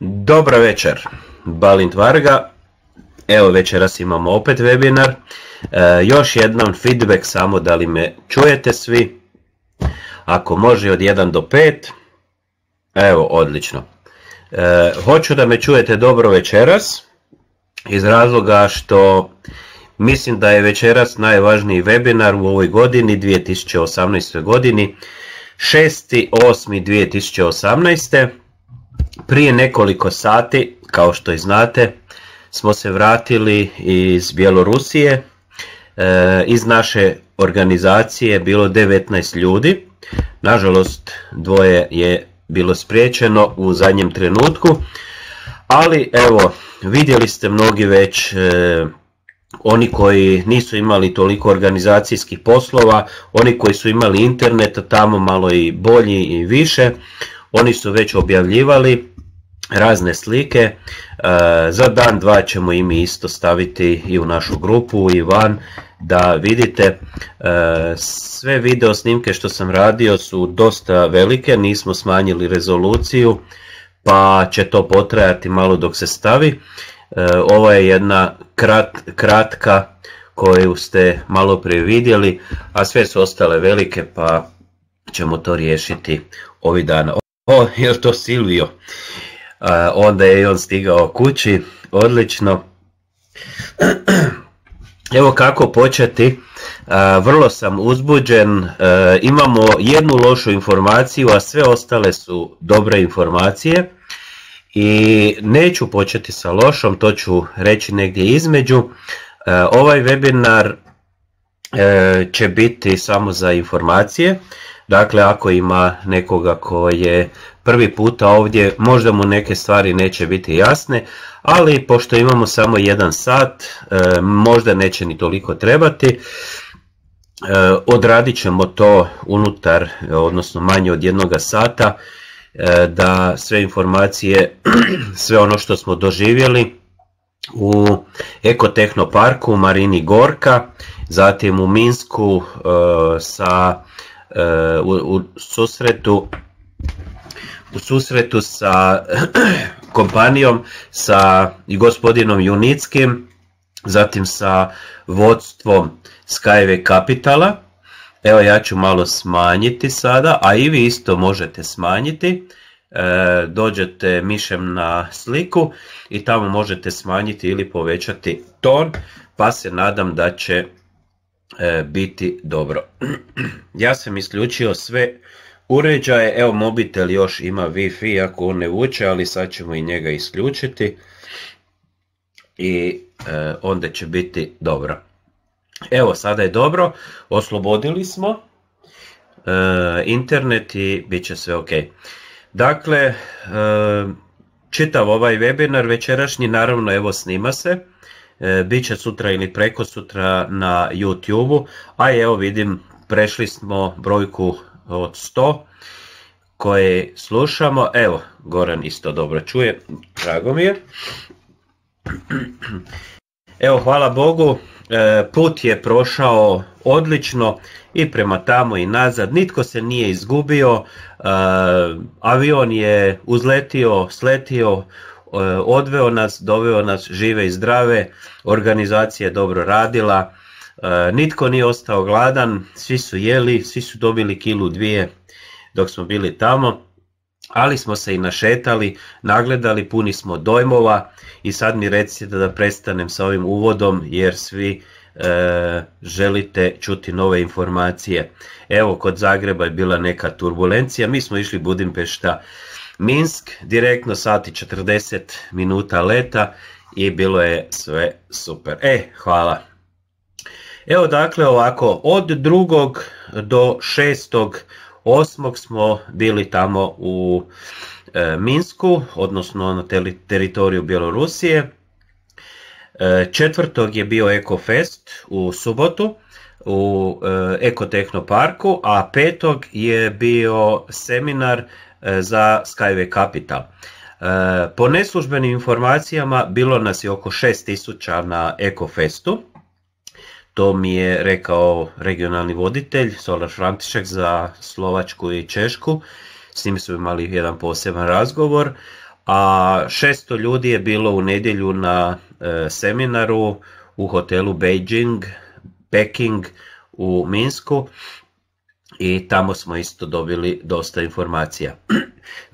Dobro večer, Balint Varga. Evo večeras imamo opet webinar. E, još jednom feedback samo da li me čujete svi. Ako može od 1 do 5. Evo, odlično. E, hoću da me čujete dobro večeras. Iz razloga što mislim da je večeras najvažniji webinar u ovoj godini, 2018. godini. 6.8.2018. Prije nekoliko sati, kao što i znate, smo se vratili iz Bjelorusije. E, iz naše organizacije je bilo 19 ljudi. Nažalost, dvoje je bilo spriječeno u zadnjem trenutku. Ali evo, vidjeli ste mnogi već e, oni koji nisu imali toliko organizacijskih poslova, oni koji su imali interneta tamo malo i bolji i više, oni su već objavljivali razne slike. E, za dan, dva ćemo i mi isto staviti i u našu grupu i van da vidite. E, sve video snimke što sam radio su dosta velike, nismo smanjili rezoluciju pa će to potrajati malo dok se stavi. E, ovo je jedna krat, kratka koju ste malo prije vidjeli, a sve su ostale velike pa ćemo to riješiti ovih dana. O, je to Silvio. Eh, onda je i on stigao kući, odlično. Evo kako početi, eh, vrlo sam uzbuđen, eh, imamo jednu lošu informaciju, a sve ostale su dobre informacije. I neću početi sa lošom, to ću reći negdje između. Ovaj webinar će biti samo za informacije. Dakle, ako ima nekoga ko je prvi puta ovdje, možda mu neke stvari neće biti jasne, ali pošto imamo samo jedan sat, e, možda neće ni toliko trebati. E, odradit ćemo to unutar, odnosno manje od jednoga sata, e, da sve informacije, sve ono što smo doživjeli u Ekotehnoparku u Marini Gorka, zatim u Minsku sa u, u susretu u susretu sa kompanijom sa i gospodinom Junickim, zatim sa vodstvom Skyway Capitala. Evo ja ću malo smanjiti sada, a i vi isto možete smanjiti. E, dođete mišem na sliku i tamo možete smanjiti ili povećati ton, pa se nadam da će E, biti dobro. Ja sam isključio sve uređaje, evo mobitel još ima Wi-Fi ako on ne vuče, ali sad ćemo i njega isključiti i e, onda će biti dobro. Evo sada je dobro, oslobodili smo e, internet i bit će sve ok. Dakle, čitav ovaj webinar večerašnji, naravno evo snima se. Biće bit sutra ili preko sutra na YouTube-u, a evo vidim prešli smo brojku od 100 koje slušamo, evo Goran isto dobro čuje, drago mi je. Evo hvala Bogu, e, put je prošao odlično i prema tamo i nazad, nitko se nije izgubio, e, avion je uzletio, sletio, E, odveo nas, doveo nas žive i zdrave, organizacija je dobro radila, e, nitko nije ostao gladan, svi su jeli, svi su dobili kilu dvije dok smo bili tamo, ali smo se i našetali, nagledali, puni smo dojmova i sad mi recite da prestanem sa ovim uvodom jer svi e, želite čuti nove informacije. Evo kod Zagreba je bila neka turbulencija, mi smo išli Budimpešta Minsk, direktno sati 40 minuta leta i bilo je sve super. E, hvala. Evo dakle ovako, od drugog do šestog osmog smo bili tamo u e, Minsku, odnosno na teritoriju Bjelorusije. E, je bio Ekofest u subotu u e, parku, a petog je bio seminar E, za Skyway Capital. E, po neslužbenim informacijama bilo nas je oko 6000 na Ekofestu. To mi je rekao regionalni voditelj Solar František za Slovačku i Češku. S njim smo imali jedan poseban razgovor. A 600 ljudi je bilo u nedjelju na e, seminaru u hotelu Beijing, Peking u Minsku i tamo smo isto dobili dosta informacija.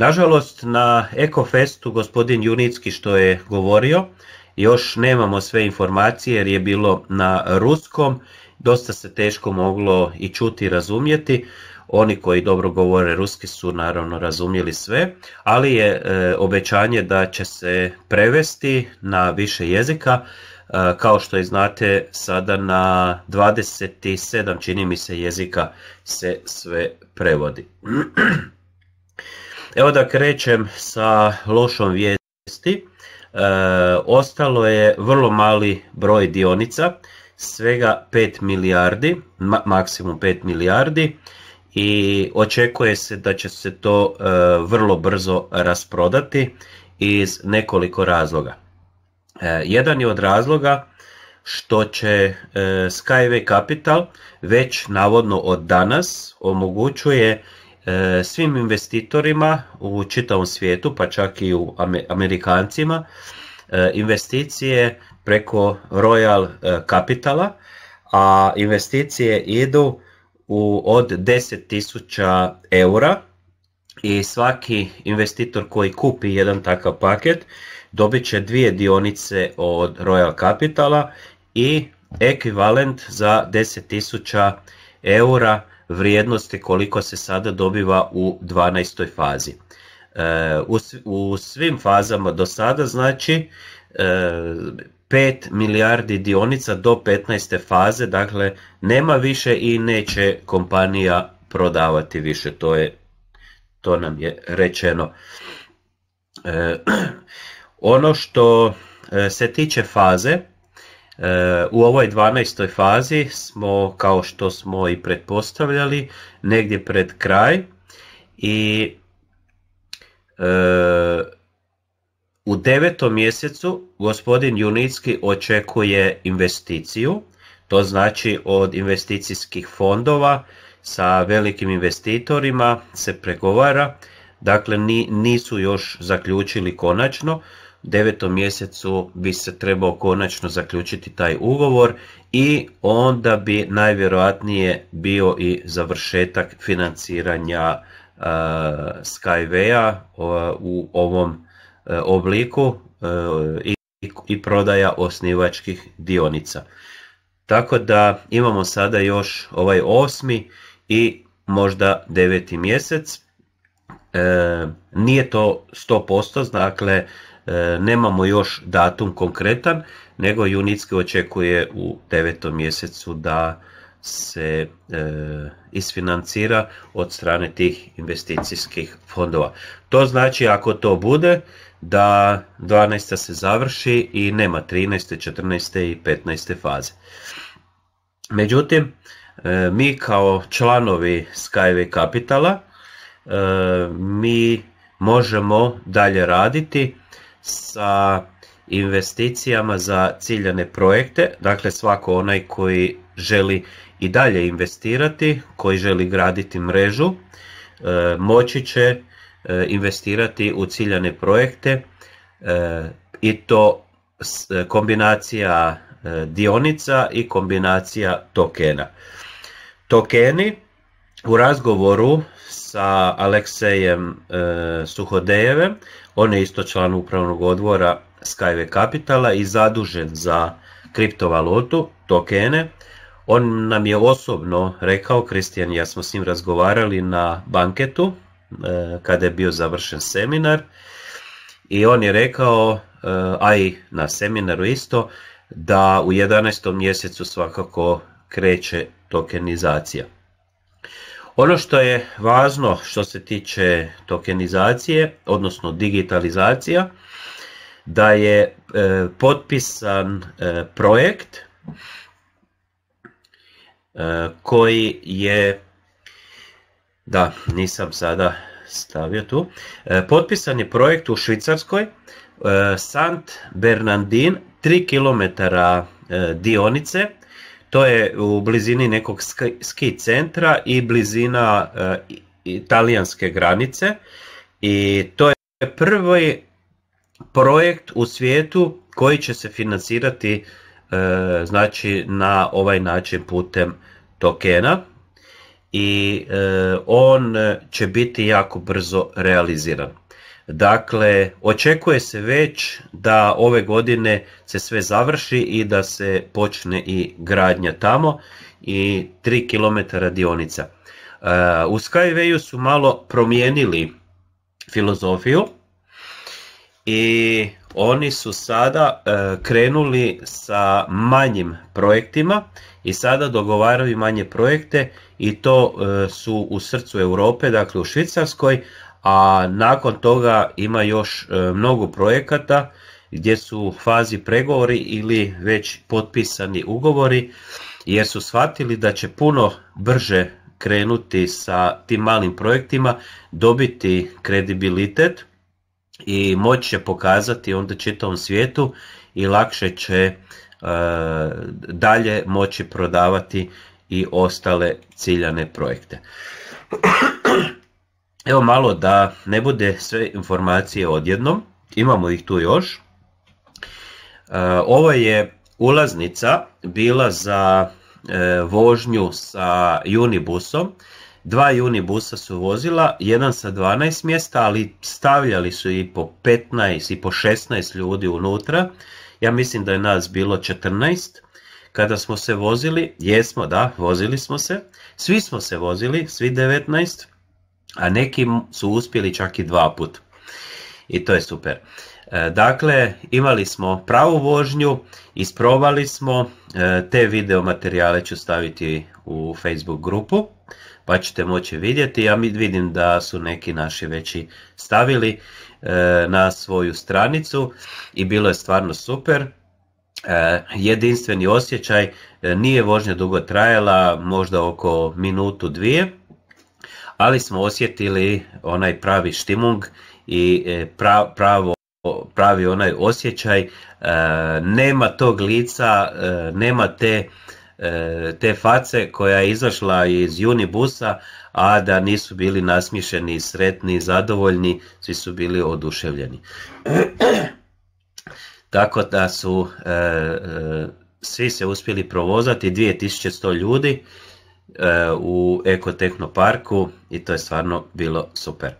Nažalost, na Ekofestu gospodin Junicki što je govorio, još nemamo sve informacije jer je bilo na ruskom, dosta se teško moglo i čuti i razumjeti. Oni koji dobro govore ruski su naravno razumjeli sve, ali je e, obećanje da će se prevesti na više jezika kao što i znate sada na 27 čini mi se jezika se sve prevodi. Evo da krećem sa lošom vijesti. ostalo je vrlo mali broj dionica, svega 5 milijardi, maksimum 5 milijardi i očekuje se da će se to vrlo brzo rasprodati iz nekoliko razloga. E, jedan je od razloga što će e, Skyway Capital već navodno od danas omogućuje e, svim investitorima u čitavom svijetu, pa čak i u Amerikancima, investicije preko Royal Capitala, a investicije idu u od 10.000 eura i svaki investitor koji kupi jedan takav paket dobit će dvije dionice od Royal Capitala i ekvivalent za 10.000 eura vrijednosti koliko se sada dobiva u 12. fazi. E, u svim fazama do sada znači 5 e, milijardi dionica do 15. faze, dakle nema više i neće kompanija prodavati više, to je to nam je rečeno. E, ono što e, se tiče faze, e, u ovoj 12. fazi smo, kao što smo i pretpostavljali, negdje pred kraj i u devetom mjesecu gospodin Junicki očekuje investiciju, to znači od investicijskih fondova sa velikim investitorima se pregovara, dakle nisu još zaključili konačno, u devetom mjesecu bi se trebao konačno zaključiti taj ugovor i onda bi najvjerojatnije bio i završetak financiranja e, Skyvea u ovom e, obliku e, i, i prodaja osnivačkih dionica. Tako da imamo sada još ovaj osmi i možda deveti mjesec. E, nije to 100%, dakle e, nemamo još datum konkretan, nego Junitski očekuje u devetom mjesecu da se e, isfinancira od strane tih investicijskih fondova. To znači ako to bude da 12. se završi i nema 13., 14. i 15. faze. Međutim, E, mi kao članovi Skyway Capitala e, mi možemo dalje raditi sa investicijama za ciljane projekte, dakle svako onaj koji želi i dalje investirati, koji želi graditi mrežu, e, moći će investirati u ciljane projekte i to kombinacija dionica i kombinacija tokena. Tokeni u razgovoru sa Aleksejem e, Suhodejeve, on je isto član upravnog odvora Skyway Capitala i zadužen za kriptovalutu, tokene. On nam je osobno rekao, Kristijan ja smo s njim razgovarali na banketu e, kada je bio završen seminar i on je rekao, e, a i na seminaru isto, da u 11. mjesecu svakako kreće tokenizacija. Ono što je važno što se tiče tokenizacije, odnosno digitalizacija, da je e, potpisan e, projekt e, koji je, da nisam sada stavio tu, potpisan je projekt u Švicarskoj, Sant Bernardin, 3 km dionice to je u blizini nekog ski, centra i blizina eh, italijanske granice i to je prvi projekt u svijetu koji će se financirati eh, znači na ovaj način putem tokena i eh, on će biti jako brzo realiziran. Dakle, očekuje se već da ove godine se sve završi i da se počne i gradnja tamo i 3 km dionica. E, u Skywayu su malo promijenili filozofiju i oni su sada e, krenuli sa manjim projektima i sada dogovaraju manje projekte i to e, su u srcu Europe, dakle u Švicarskoj, a nakon toga ima još e, mnogo projekata gdje su u fazi pregovori ili već potpisani ugovori jer su shvatili da će puno brže krenuti sa tim malim projektima, dobiti kredibilitet i moći će pokazati onda čitavom svijetu i lakše će e, dalje moći prodavati i ostale ciljane projekte. Evo malo da ne bude sve informacije odjednom, imamo ih tu još. E, ovo je ulaznica bila za e, vožnju sa Unibusom. Dva Unibusa su vozila, jedan sa 12 mjesta, ali stavljali su i po 15 i po 16 ljudi unutra. Ja mislim da je nas bilo 14. Kada smo se vozili, jesmo da, vozili smo se. Svi smo se vozili, svi 19 a neki su uspjeli čak i dva put. I to je super. E, dakle, imali smo pravu vožnju, isprobali smo, e, te video materijale ću staviti u Facebook grupu, pa ćete moći vidjeti, ja vidim da su neki naši veći stavili e, na svoju stranicu i bilo je stvarno super. Jedinstveni osjećaj, nije vožnja dugo trajala, možda oko minutu, dvije, ali smo osjetili onaj pravi štimung i e, pravo pravi onaj osjećaj e, nema tog lica e, nema te te face koja je izašla iz Unibusa, a da nisu bili nasmišeni, sretni, zadovoljni, svi su bili oduševljeni. Tako da su svi se uspjeli provozati, 2100 ljudi, E, u parku i to je stvarno bilo super.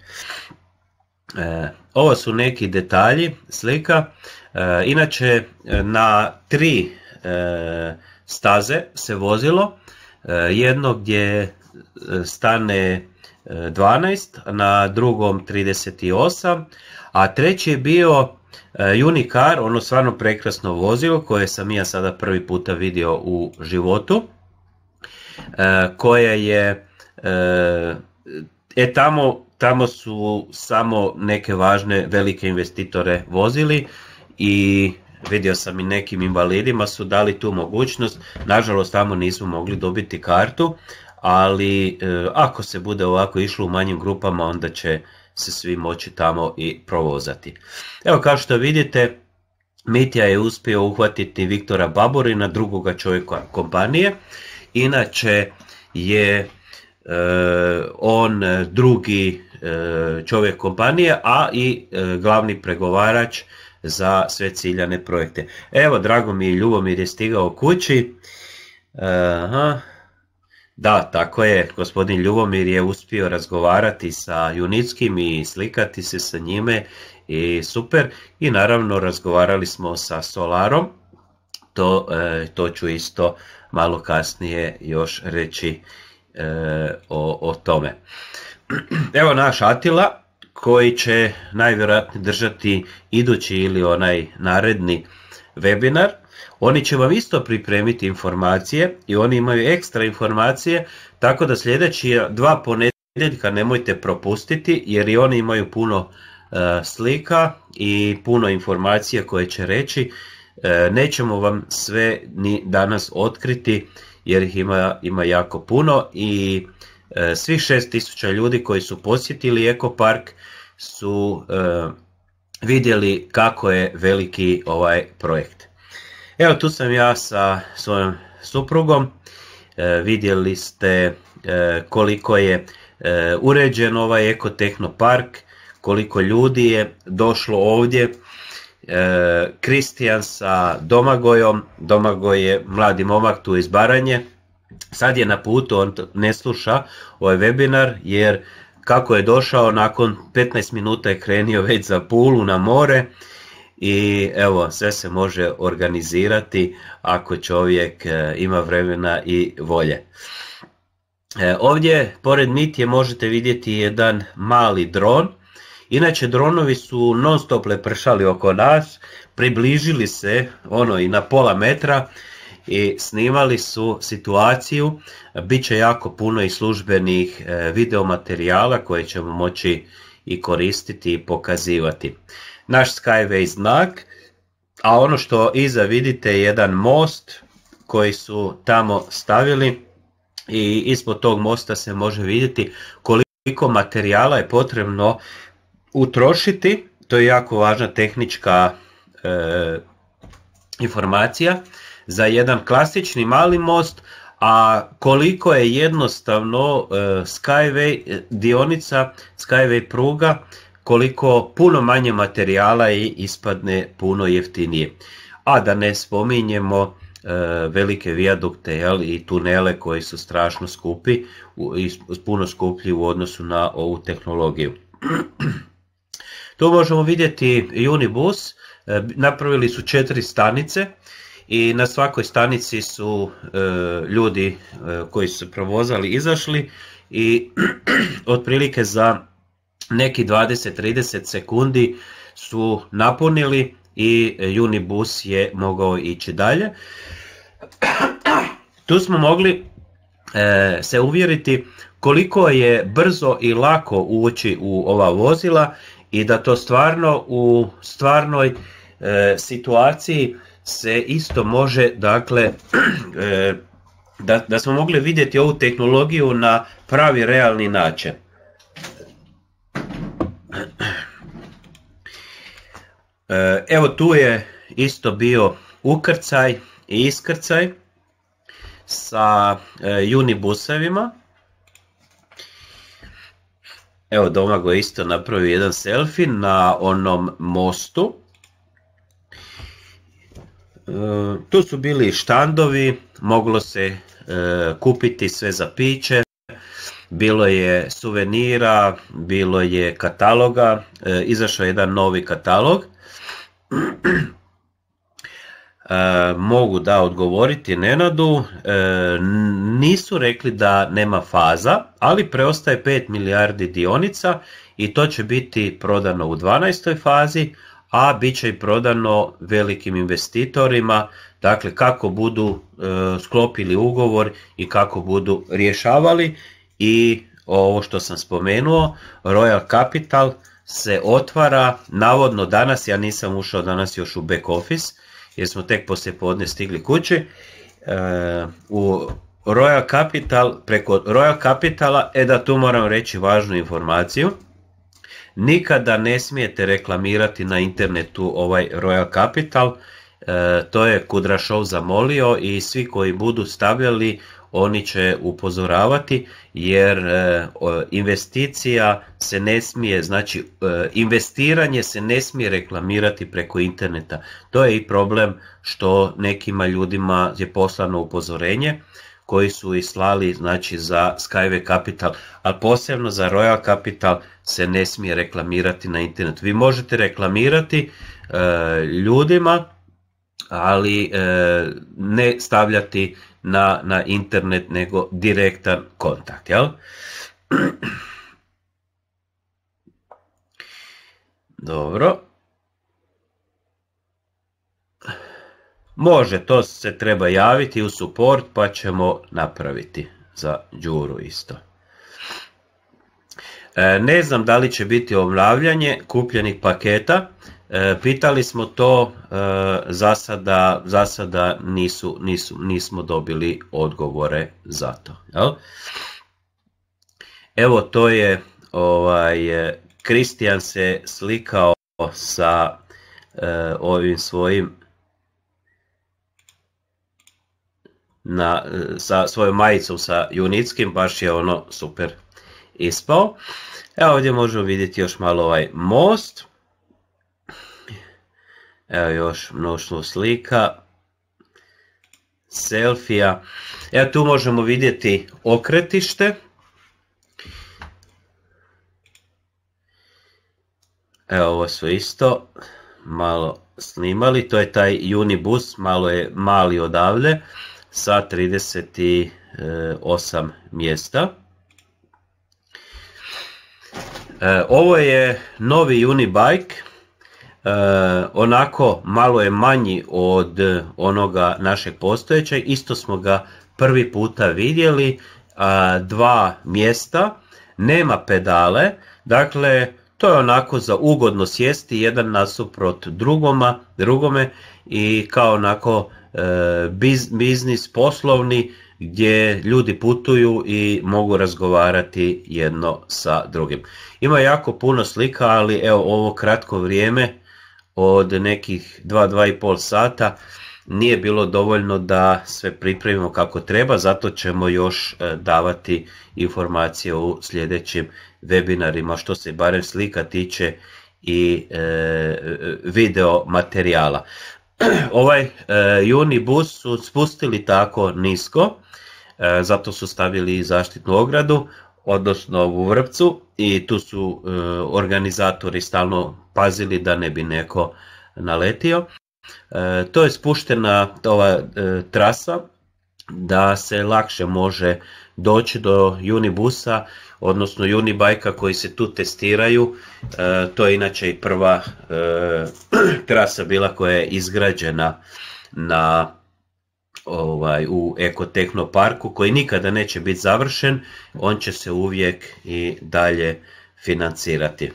E, ovo su neki detalji slika. E, inače na tri staze se vozilo. Jedno gdje stane 12, na drugom 38, a treći je bio Unicar, ono stvarno prekrasno vozilo koje sam ja sada prvi puta vidio u životu. E, koja je e, e tamo tamo su samo neke važne velike investitore vozili i vidio sam i nekim invalidima su dali tu mogućnost, nažalost tamo nisu mogli dobiti kartu, ali e, ako se bude ovako išlo u manjim grupama onda će se svi moći tamo i provozati. Evo kao što vidite, Mitja je uspio uhvatiti Viktora Baborina, drugoga čovjeka kompanije, Inače je e, on drugi e, čovjek kompanije, a i e, glavni pregovarač za sve ciljane projekte. Evo, drago mi je, Ljubomir je stigao kući. Aha. Da, tako je, gospodin Ljubomir je uspio razgovarati sa Junickim i slikati se sa njime i super. I naravno razgovarali smo sa Solarom, to, to ću isto malo kasnije još reći e, o, o tome. Evo naš Atila koji će najvjerojatnije držati idući ili onaj naredni webinar. Oni će vam isto pripremiti informacije i oni imaju ekstra informacije, tako da sljedeći dva ponedjeljka nemojte propustiti jer i oni imaju puno e, slika i puno informacija koje će reći E, nećemo vam sve ni danas otkriti jer ih ima, ima jako puno i e, svih 6000 ljudi koji su posjetili ekopark su e, vidjeli kako je veliki ovaj projekt. Evo tu sam ja sa svojom suprugom, vidjeli ste koliko je e, uređen ovaj ekotehnopark, koliko ljudi je došlo ovdje Kristijan e, sa Domagojom, Domagoj je mladi momak tu iz Baranje, sad je na putu, on ne sluša ovaj webinar jer kako je došao nakon 15 minuta je krenio već za pulu na more i evo sve se može organizirati ako čovjek e, ima vremena i volje. E, ovdje pored Mitije možete vidjeti jedan mali dron Inače, dronovi su non stop lepršali oko nas, približili se ono i na pola metra i snimali su situaciju. Biće jako puno i službenih e, videomaterijala koje ćemo moći i koristiti i pokazivati. Naš Skyway znak, a ono što iza vidite je jedan most koji su tamo stavili i ispod tog mosta se može vidjeti koliko materijala je potrebno utrošiti, to je jako važna tehnička e, informacija, za jedan klasični mali most, a koliko je jednostavno e, Skyway e, dionica, Skyway pruga, koliko puno manje materijala i ispadne puno jeftinije. A da ne spominjemo velike vijadukte jel, i tunele koji su strašno skupi, i puno skuplji u odnosu na ovu tehnologiju. Tu možemo vidjeti Unibus, e, napravili su četiri stanice i na svakoj stanici su e, ljudi e, koji su provozali izašli i otprilike za neki 20-30 sekundi su napunili i Unibus je mogao ići dalje. Tu smo mogli se uvjeriti koliko je brzo i lako ući u ova vozila i da to stvarno u stvarnoj e, situaciji se isto može, dakle, e, da, da smo mogli vidjeti ovu tehnologiju na pravi realni način. E, evo tu je isto bio ukrcaj i iskrcaj sa junibusevima Evo Domago isto napravio jedan selfi na onom mostu. E, tu su bili štandovi, moglo se e, kupiti sve za piće, bilo je suvenira, bilo je kataloga, e, izašao je jedan novi katalog. E, mogu da odgovoriti Nenadu, e, nisu rekli da nema faza, ali preostaje 5 milijardi dionica i to će biti prodano u 12. fazi, a bit će i prodano velikim investitorima, dakle kako budu e, sklopili ugovor i kako budu rješavali i ovo što sam spomenuo, Royal Capital se otvara, navodno danas, ja nisam ušao danas još u back office, jer smo tek poslije podne stigli kući, e, u Royal Capital, preko Royal Capitala, e da tu moram reći važnu informaciju, nikada ne smijete reklamirati na internetu ovaj Royal Capital, e, to je Kudra zamolio i svi koji budu stavljali oni će upozoravati jer e, investicija se ne smije, znači e, investiranje se ne smije reklamirati preko interneta. To je i problem što nekima ljudima je poslano upozorenje koji su i slali znači za Skyway Capital, a posebno za Royal Capital se ne smije reklamirati na internet. Vi možete reklamirati e, ljudima, ali ne stavljati na, na internet nego direktan kontakt, jel? Dobro. Može, to se treba javiti u support pa ćemo napraviti za Đuru isto. E, ne znam da li će biti obnavljanje kupljenih paketa. E, pitali smo to, e, za sada, za sada nisu, nisu, nismo dobili odgovore za to. Jel? Evo to je, ovaj, e, Kristijan se slikao sa ovim svojim na, sa svojom majicom sa Junickim, baš je ono super ispao. Evo ovdje možemo vidjeti još malo ovaj most. Evo još mnoštvo slika. Selfija. Evo tu možemo vidjeti okretište. Evo ovo su isto malo snimali. To je taj Unibus, malo je mali odavlje sa 38 mjesta. Ovo je novi Unibike Eh, onako malo je manji od eh, onoga našeg postojećeg, isto smo ga prvi puta vidjeli, dva mjesta, nema pedale, dakle to je onako za ugodno sjesti jedan nasuprot drugoma, drugome i kao onako eh, biznis poslovni gdje ljudi putuju i mogu razgovarati jedno sa drugim. Ima jako puno slika, ali evo ovo kratko vrijeme od nekih 2-2,5 sata nije bilo dovoljno da sve pripremimo kako treba, zato ćemo još e, davati informacije u sljedećim webinarima što se barem slika tiče i e, video materijala. ovaj e, Unibus su spustili tako nisko, e, zato su stavili zaštitnu ogradu odnosno u Vrpcu i tu su e, organizatori stalno pazili da ne bi neko naletio. E, to je spuštena ova e, trasa da se lakše može doći do Unibusa, odnosno Unibajka koji se tu testiraju. to je inače i prva trasa bila koja je izgrađena na ovaj, u ekotehnoparku koji nikada neće biti završen, on će se uvijek i dalje financirati.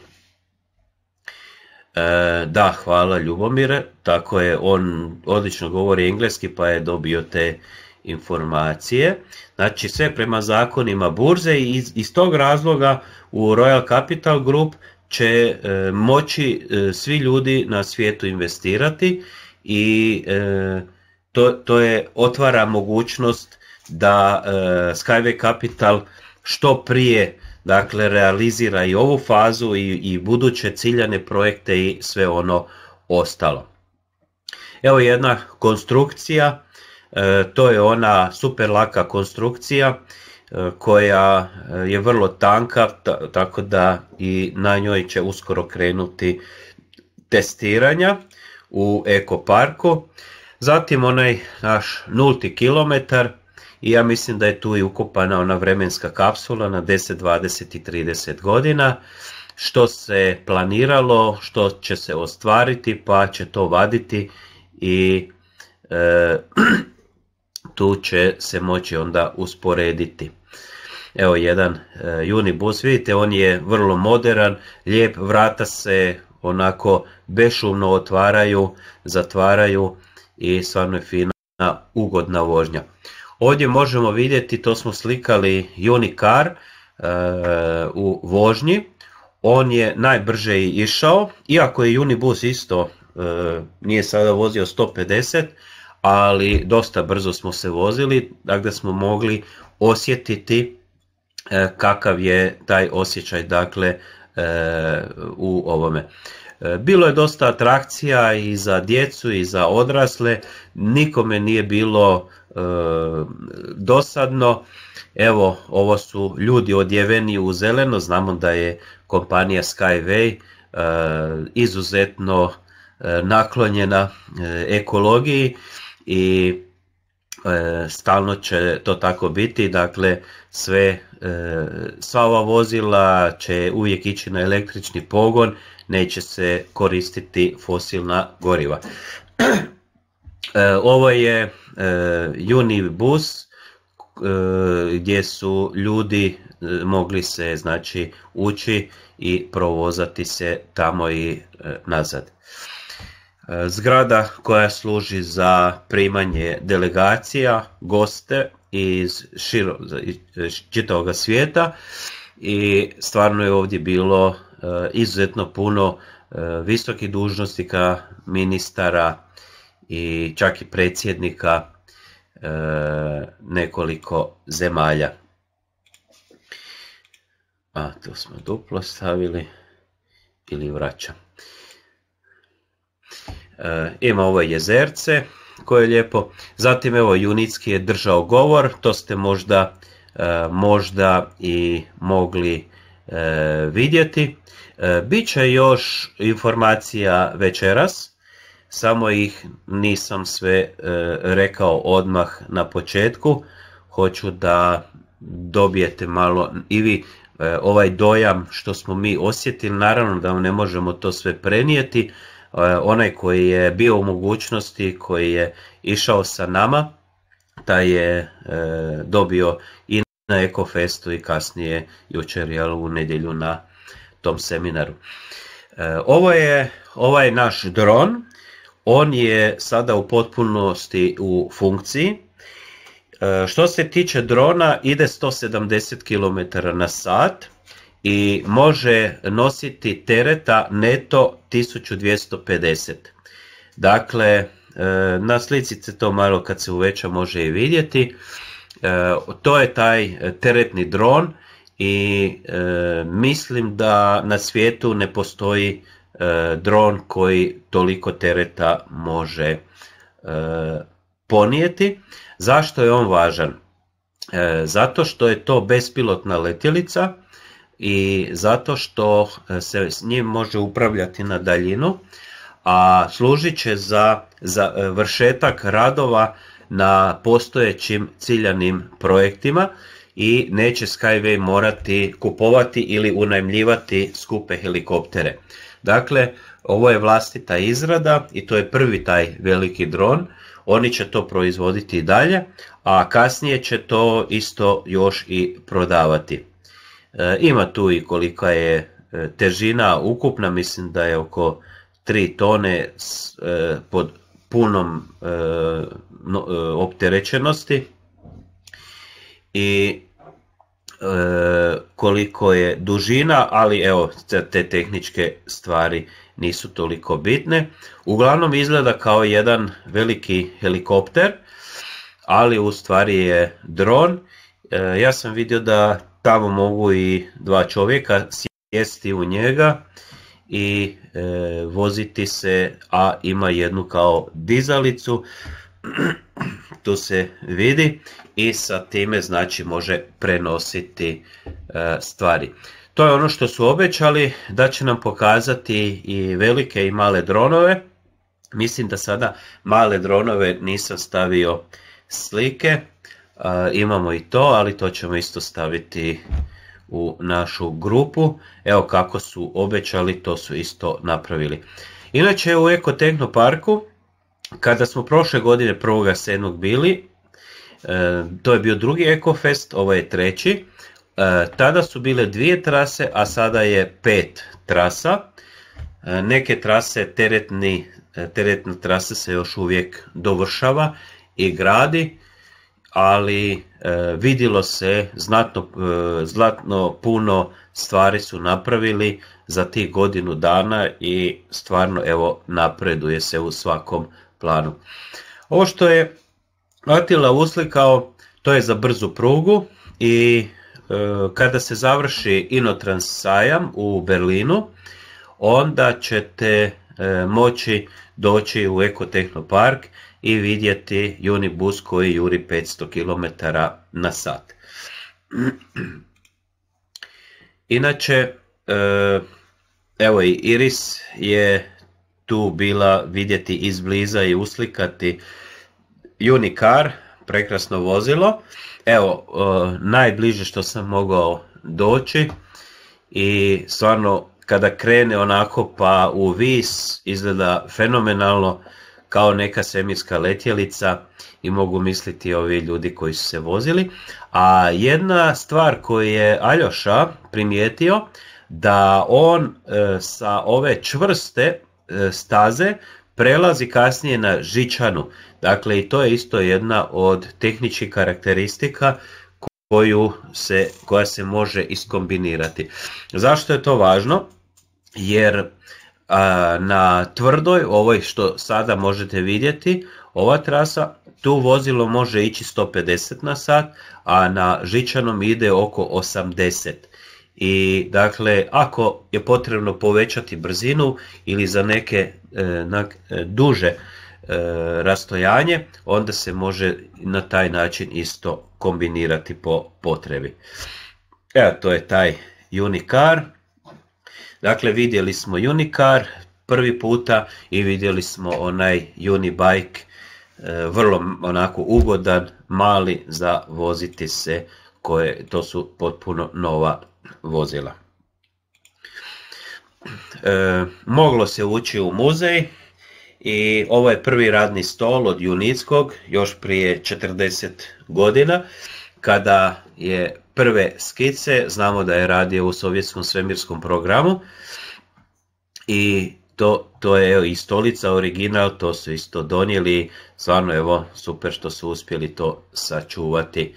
E, da, hvala Ljubomire, tako je, on odlično govori engleski pa je dobio te informacije. Znači sve prema zakonima burze i iz, tog razloga u Royal Capital Group će e, moći e, svi ljudi na svijetu investirati i e, to, to je otvara mogućnost da e, Skyway Capital što prije dakle realizira i ovu fazu i, i buduće ciljane projekte i sve ono ostalo. Evo jedna konstrukcija, e, to je ona super laka konstrukcija e, koja je vrlo tanka, tako da i na njoj će uskoro krenuti testiranja u ekoparku. parku Zatim onaj naš nulti kilometar i ja mislim da je tu i ukupana ona vremenska kapsula na 10, 20 i 30 godina što se planiralo, što će se ostvariti pa će to vaditi i e, tu će se moći onda usporediti. Evo jedan e, juni Unibus, vidite on je vrlo moderan, lijep, vrata se onako bešumno otvaraju, zatvaraju i stvarno je fina ugodna vožnja. Ovdje možemo vidjeti, to smo slikali Unicar eh, u vožnji, on je najbrže išao, iako je Unibus isto eh, nije sada vozio 150, ali dosta brzo smo se vozili, da smo mogli osjetiti eh, kakav je taj osjećaj dakle, u ovome. E, bilo je dosta atrakcija i za djecu i za odrasle, nikome nije bilo e, dosadno. Evo, ovo su ljudi odjeveni u zeleno, znamo da je kompanija Skyway e, izuzetno naklonjena ekologiji i stalno će to tako biti, dakle sva ova vozila će uvijek ići na električni pogon, neće se koristiti fosilna goriva. E, ovo je e, Unibus e, gdje su ljudi mogli se znači ući i provozati se tamo i nazad. Zgrada koja služi za primanje delegacija, goste iz čitavog svijeta i stvarno je ovdje bilo Eh, izuzetno puno eh, visokih dužnostika, ministara i čak i predsjednika eh, nekoliko zemalja. A, to smo duplo stavili ili vraćam. ima ovo jezerce koje je lijepo. Zatim evo Junicki je držao govor, to ste možda, možda i mogli E, vidjeti. E, Biće još informacija večeras, samo ih nisam sve e, rekao odmah na početku. Hoću da dobijete malo i vi ovaj dojam što smo mi osjetili, naravno da ne možemo to sve prenijeti. Onaj koji je bio u mogućnosti, koji je išao sa nama, taj je dobio i na Ekofestu i kasnije jučer jel, u nedjelju na tom seminaru. E, ovo je ovaj naš dron, on je sada u potpunosti u funkciji. E, što se tiče drona, ide 170 km na sat i može nositi tereta neto 1250. Dakle, e, na slici se to malo kad se uveća može i vidjeti. E, to je taj e, teretni dron i e, mislim da na svijetu ne postoji dron koji toliko tereta može ponijeti. Zašto je on važan? Zato što je to bespilotna letjelica i zato što se s njim može upravljati na daljinu, a služit će za, za vršetak radova na postojećim ciljanim projektima i neće Skyway morati kupovati ili unajmljivati skupe helikoptere. Dakle, ovo je vlastita izrada i to je prvi taj veliki dron. Oni će to proizvoditi i dalje, a kasnije će to isto još i prodavati. E, ima tu i kolika je e, težina ukupna, mislim da je oko 3 tone e, pod punom E, opterećenosti i e, koliko je dužina, ali evo te tehničke stvari nisu toliko bitne. Uglavnom izgleda kao jedan veliki helikopter, ali u stvari je dron. E, ja sam vidio da tamo mogu i dva čovjeka sjesti u njega i voziti se, a ima jednu kao dizalicu tu se vidi i sa time znači može prenositi e, stvari. To je ono što su obećali da će nam pokazati i velike i male dronove. Mislim da sada male dronove nisam stavio slike, e, imamo i to, ali to ćemo isto staviti u našu grupu. Evo kako su obećali, to su isto napravili. Inače u Ekotehnoparku parku kada smo prošle godine 1.7. bili, e, to je bio drugi Ekofest, ovo je treći, e, tada su bile dvije trase, a sada je pet trasa. E, neke trase, teretni, teretna trase se još uvijek dovršava i gradi, ali vidjelo se znatno, znatno puno stvari su napravili za tih godinu dana i stvarno evo napreduje se u svakom planu. Ovo što je Atila uslikao, to je za brzu prugu i e, kada se završi Inotrans sajam u Berlinu, onda ćete e, moći doći u park i vidjeti Unibus koji juri 500 km na sat. Inače, e, evo i Iris je tu bila vidjeti izbliza i uslikati Unicar, prekrasno vozilo. Evo, e, najbliže što sam mogao doći i stvarno kada krene onako pa u vis izgleda fenomenalno kao neka svemirska letjelica i mogu misliti ovi ljudi koji su se vozili. A jedna stvar koju je Aljoša primijetio da on e, sa ove čvrste E, staze prelazi kasnije na žičanu. Dakle, i to je isto jedna od tehničkih karakteristika koju se, koja se može iskombinirati. Zašto je to važno? Jer na tvrdoj, ovoj što sada možete vidjeti, ova trasa, tu vozilo može ići 150 na sat, a na žičanom ide oko 80. I dakle, ako je potrebno povećati brzinu ili za neke e, e, duže e, rastojanje, onda se može na taj način isto kombinirati po potrebi. Evo, to je taj Unicar. Dakle, vidjeli smo Unicar prvi puta i vidjeli smo onaj Unibike, vrlo onako ugodan, mali za voziti se, koje, to su potpuno nova vozila. E, moglo se ući u muzej i ovo je prvi radni stol od Junickog još prije 40 godina kada je prve skice, znamo da je radio u sovjetskom svemirskom programu i to, to je i stolica original, to su isto donijeli, stvarno evo super što su uspjeli to sačuvati.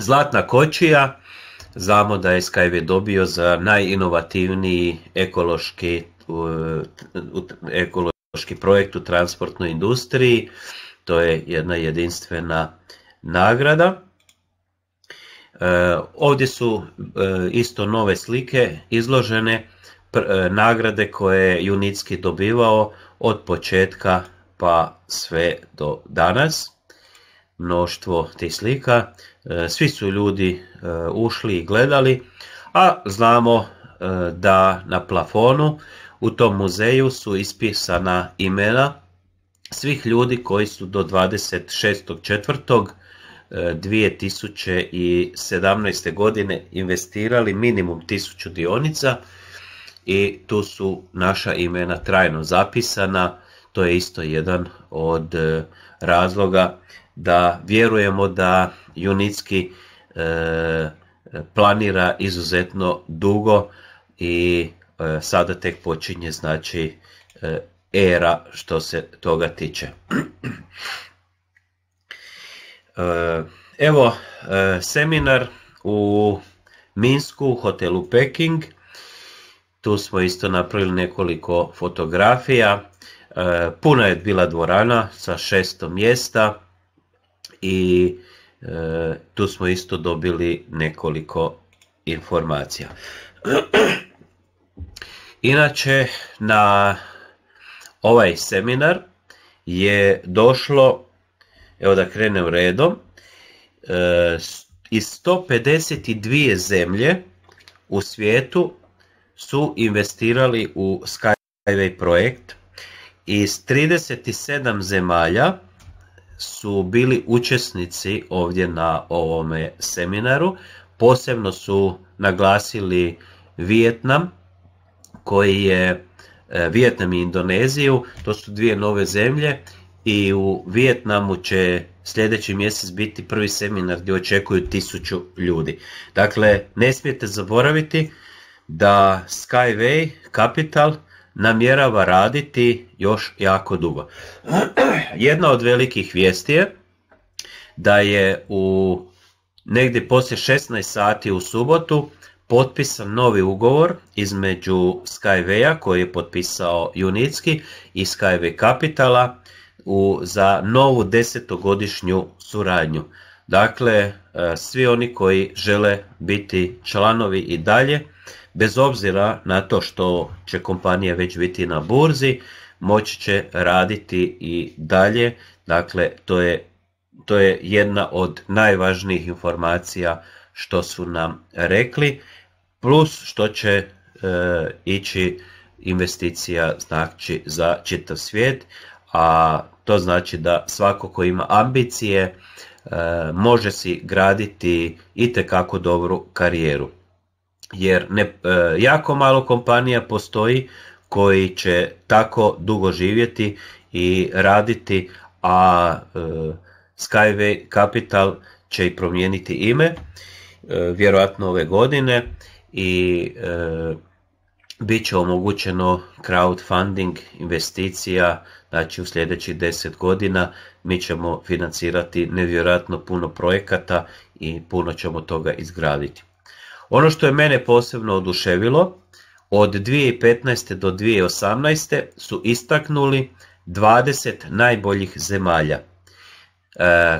Zlatna kočija, znamo da je Skype dobio za najinovativniji ekološki, e, ekološki projekt u transportnoj industriji. To je jedna jedinstvena nagrada. E, ovdje su e, isto nove slike izložene, nagrade koje je Junicki dobivao od početka pa sve do danas mnoštvo tih slika. E, svi su ljudi e, ušli i gledali, a znamo e, da na plafonu u tom muzeju su ispisana imena svih ljudi koji su do 26.4.2017. godine investirali minimum 1000 dionica i tu su naša imena trajno zapisana. To je isto jedan od razloga da vjerujemo da Junitski e, planira izuzetno dugo i e, sada tek počinje znači e, era što se toga tiče. Evo seminar u Minsku u hotelu Peking. Tu smo isto napravili nekoliko fotografija. Puna je bila dvorana sa šesto mjesta i e, tu smo isto dobili nekoliko informacija. Inače, na ovaj seminar je došlo, evo da krenem redom, e, iz 152 zemlje u svijetu su investirali u Skyway projekt iz 37 zemalja su bili učesnici ovdje na ovome seminaru. Posebno su naglasili Vijetnam, koji je e, Vijetnam i Indoneziju, to su dvije nove zemlje i u Vijetnamu će sljedeći mjesec biti prvi seminar gdje očekuju tisuću ljudi. Dakle, ne smijete zaboraviti da Skyway Capital namjerava raditi još jako dugo. Jedna od velikih vijesti je da je u negdje poslije 16 sati u subotu potpisan novi ugovor između Skyway-a koji je potpisao Junitski i Skyway Capitala u, za novu desetogodišnju suradnju. Dakle, e, svi oni koji žele biti članovi i dalje bez obzira na to što će kompanija već biti na burzi, moći će raditi i dalje. Dakle, to je, to je jedna od najvažnijih informacija što su nam rekli, plus što će e, ići investicija znači za čitav svijet, a to znači da svako ko ima ambicije e, može si graditi i dobru karijeru jer ne, e, jako malo kompanija postoji koji će tako dugo živjeti i raditi, a e, Skyway Capital će i promijeniti ime, e, vjerojatno ove godine i bit će omogućeno crowdfunding investicija, znači u sljedećih 10 godina mi ćemo financirati nevjerojatno puno projekata i puno ćemo toga izgraditi. Ono što je mene posebno oduševilo, od 2015. do 2018. su istaknuli 20 najboljih zemalja. E,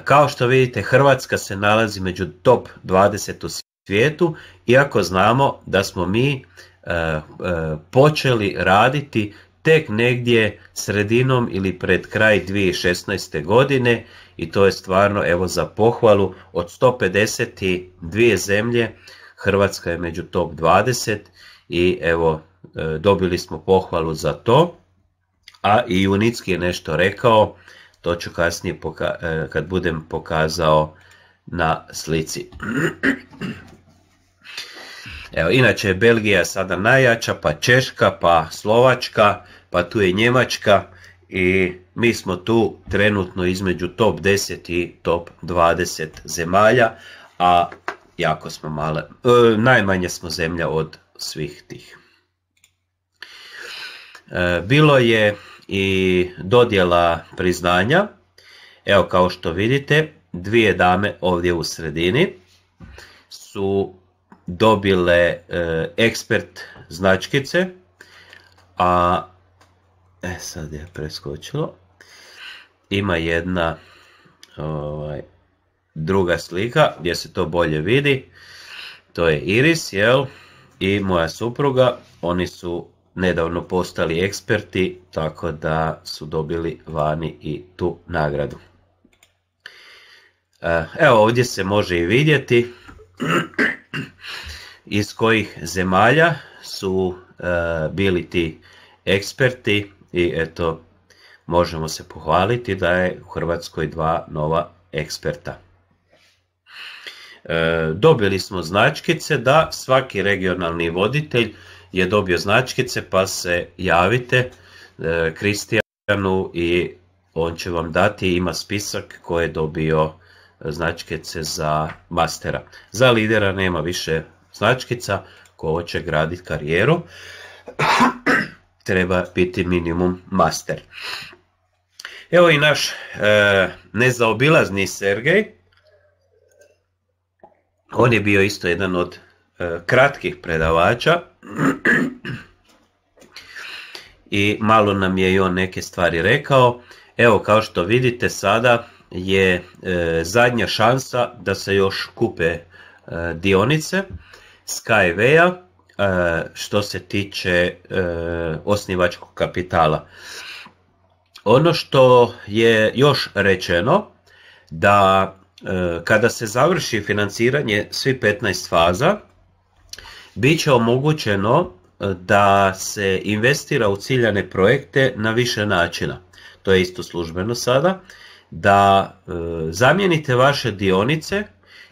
kao što vidite, Hrvatska se nalazi među top 20 u svijetu, iako znamo da smo mi e, e, počeli raditi tek negdje sredinom ili pred kraj 2016. godine i to je stvarno evo za pohvalu od 152 zemlje Hrvatska je među top 20 i evo e, dobili smo pohvalu za to. A i Junicki je nešto rekao, to ću kasnije e, kad budem pokazao na slici. Evo, inače je Belgija sada najjača, pa Češka, pa Slovačka, pa tu je Njemačka i mi smo tu trenutno između top 10 i top 20 zemalja, a jako smo male, e, najmanje smo zemlja od svih tih. E, bilo je i dodjela priznanja, evo kao što vidite, dvije dame ovdje u sredini su dobile e, ekspert značkice, a sad je preskočilo, ima jedna ovaj, druga slika gdje se to bolje vidi. To je Iris, jel? I moja supruga, oni su nedavno postali eksperti, tako da su dobili vani i tu nagradu. E, evo ovdje se može i vidjeti iz kojih zemalja su e, bili ti eksperti i eto možemo se pohvaliti da je u Hrvatskoj dva nova eksperta. E, dobili smo značkice da svaki regionalni voditelj je dobio značkice pa se javite e, Kristijanu i on će vam dati, ima spisak koji je dobio značkice za mastera. Za lidera nema više značkica, ko hoće graditi karijeru, treba biti minimum master. Evo i naš e, nezaobilazni Sergej, on je bio isto jedan od e, kratkih predavača i malo nam je i on neke stvari rekao. Evo kao što vidite sada je e, zadnja šansa da se još kupe e, dionice Skyway-a što se tiče osnivačkog kapitala. Ono što je još rečeno da E, kada se završi financiranje svi 15 faza, bit će omogućeno e, da se investira u ciljane projekte na više načina. To je isto službeno sada. Da e, zamijenite vaše dionice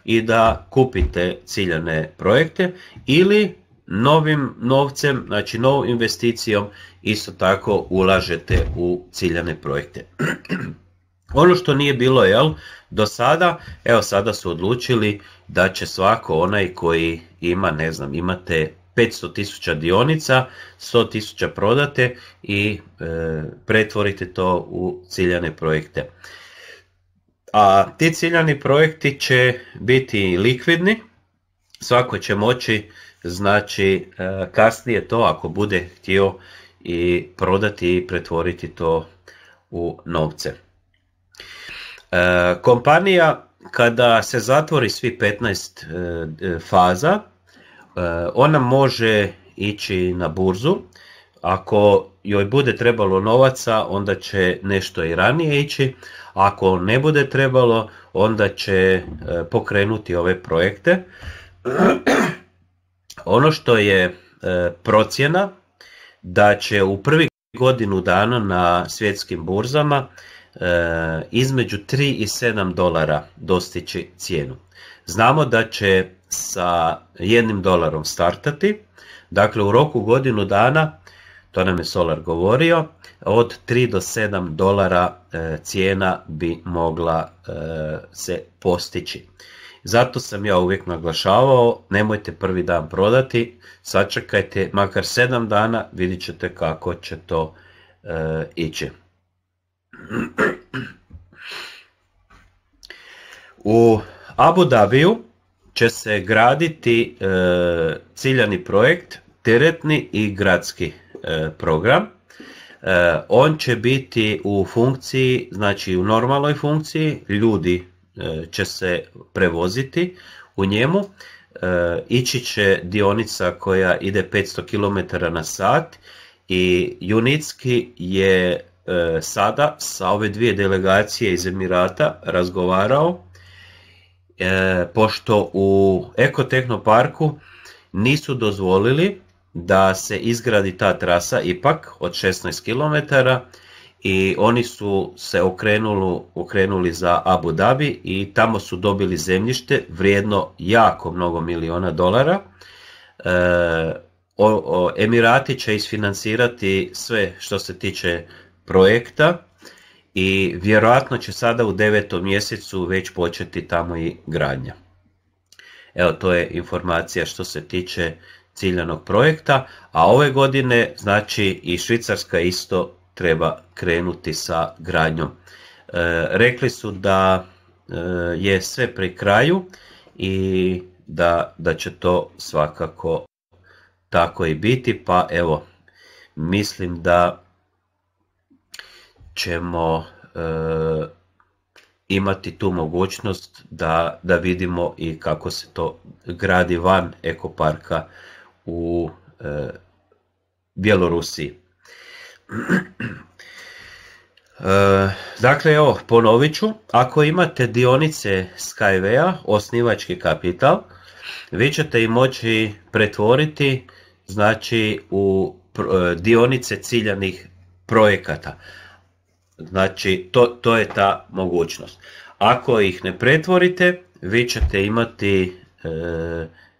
i da kupite ciljane projekte ili novim novcem, znači novom investicijom isto tako ulažete u ciljane projekte. Ono što nije bilo jel, do sada, evo sada su odlučili da će svako onaj koji ima, ne znam, imate 500.000 tisuća dionica, 100.000 prodate i e, pretvorite to u ciljane projekte. A ti ciljani projekti će biti likvidni, svako će moći znači e, kasnije to ako bude htio i prodati i pretvoriti to u novce. E, kompanija kada se zatvori svi 15 e, e, faza, ona može ići na burzu. Ako joj bude trebalo novaca, onda će nešto i ranije ići. Ako ne bude trebalo, onda će pokrenuti ove projekte. Ono što je procjena da će u prvi godinu dana na svjetskim burzama Eh, između 3 i 7 dolara dostići cijenu. Znamo da će sa jednim dolarom startati, dakle u roku godinu dana, to nam je Solar govorio, od 3 do 7 dolara eh, cijena bi mogla eh, se postići. Zato sam ja uvijek naglašavao, nemojte prvi dan prodati, sačekajte makar 7 dana, vidjet ćete kako će to ići. U Abu Dhabiju će se graditi e, ciljani projekt, teretni i gradski e, program. E, on će biti u funkciji, znači u normalnoj funkciji, ljudi će se prevoziti u njemu, ići će dionica koja ide 500 km na sat i junicki je E, sada sa ove dvije delegacije iz Emirata razgovarao, e, pošto u Ekotehnoparku nisu dozvolili da se izgradi ta trasa ipak od 16 km i oni su se okrenuli, za Abu Dhabi i tamo su dobili zemljište vrijedno jako mnogo miliona dolara. E, o, Emirati će isfinancirati sve što se tiče projekta i vjerojatno će sada u devetom mjesecu već početi tamo i gradnja. Evo to je informacija što se tiče ciljanog projekta, a ove godine znači i Švicarska isto treba krenuti sa gradnjom. E, rekli su da e, je sve pri kraju i da, da će to svakako tako i biti, pa evo mislim da ćemo e, imati tu mogućnost da, da vidimo i kako se to gradi van ekoparka u e, Bjelorusiji. E, dakle, evo, ponovit ću, ako imate dionice Skyway-a, osnivački kapital, vi ćete i moći pretvoriti znači u e, dionice ciljanih projekata. Znači, to, to je ta mogućnost. Ako ih ne pretvorite, vi ćete imati e,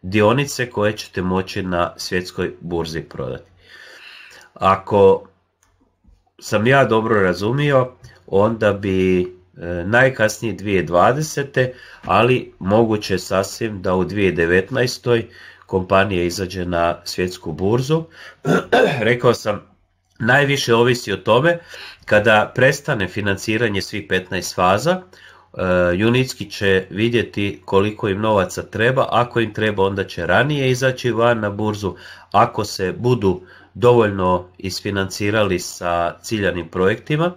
dionice koje ćete moći na svjetskoj burzi prodati. Ako sam ja dobro razumio, onda bi e, najkasnije 2020. ali moguće sasvim da u 2019. kompanija izađe na svjetsku burzu. Rekao sam najviše ovisi o tome kada prestane financiranje svih 15 faza, e, Junitski će vidjeti koliko im novaca treba, ako im treba onda će ranije izaći van na burzu, ako se budu dovoljno isfinancirali sa ciljanim projektima,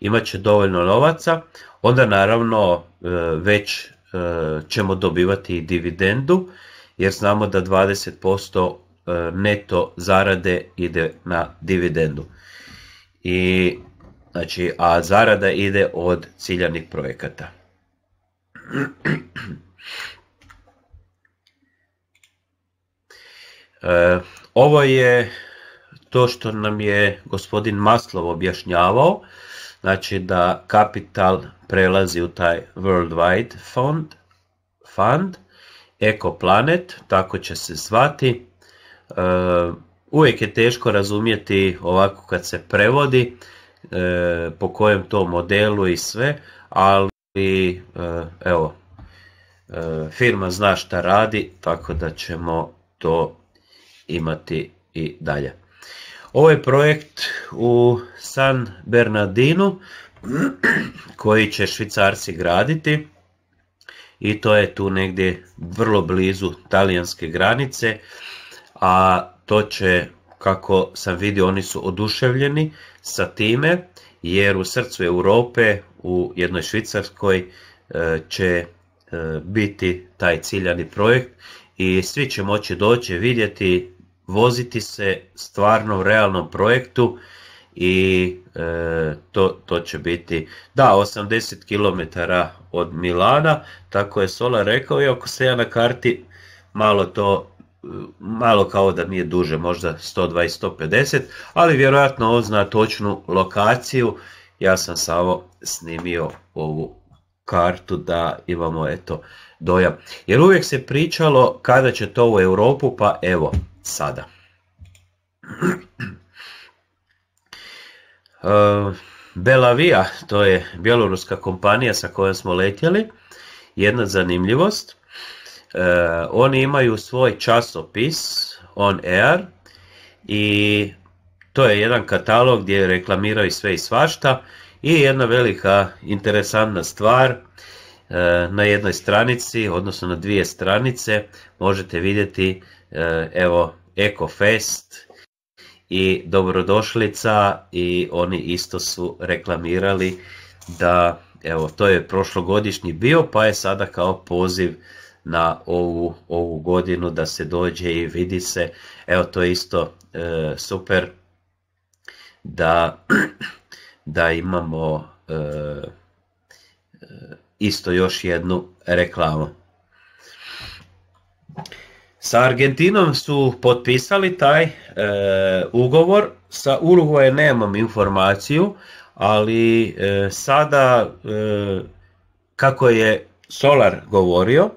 imat će dovoljno novaca, onda naravno e, već e, ćemo dobivati dividendu, jer znamo da 20% E, neto zarade ide na dividendu. I, znači, a zarada ide od ciljanih projekata. E, ovo je to što nam je gospodin Maslov objašnjavao, znači da kapital prelazi u taj Worldwide Fund, fund Eco Planet, tako će se zvati, Eh, uvijek je teško razumjeti ovako kad se prevodi, eh, po kojem to modelu i sve, ali eh, evo, firma zna šta radi, tako da ćemo to imati i dalje. Ovo je projekt u San Bernardinu koji će švicarci graditi i to je tu negdje vrlo blizu talijanske granice a to će, kako sam vidio, oni su oduševljeni sa time, jer u srcu Europe, u jednoj Švicarskoj, e, će e, biti taj ciljani projekt i svi će moći doći vidjeti, voziti se stvarno u realnom projektu i e, to, to će biti, da, 80 km od Milana, tako je Sola rekao, ako se ja na karti malo to malo kao da nije duže, možda 120-150, ali vjerojatno on zna točnu lokaciju. Ja sam samo snimio ovu kartu da imamo eto dojam. Jer uvijek se pričalo kada će to u Europu, pa evo sada. E, Belavia, to je bjeloruska kompanija sa kojom smo letjeli, jedna zanimljivost. Eh, oni imaju svoj časopis on air i to je jedan katalog gdje reklamiraju sve i svašta i jedna velika interesantna stvar eh, na jednoj stranici, odnosno na dvije stranice možete vidjeti eh, evo EcoFest i dobrodošlica i oni isto su reklamirali da evo to je prošlogodišnji bio pa je sada kao poziv na ovu, ovu godinu da se dođe i vidi se. Evo to je isto e, super da, da imamo e, e, isto još jednu reklamu. Sa Argentinom su potpisali taj ugovor, sa Uruguay nemam informaciju, ali sada kako je Solar govorio,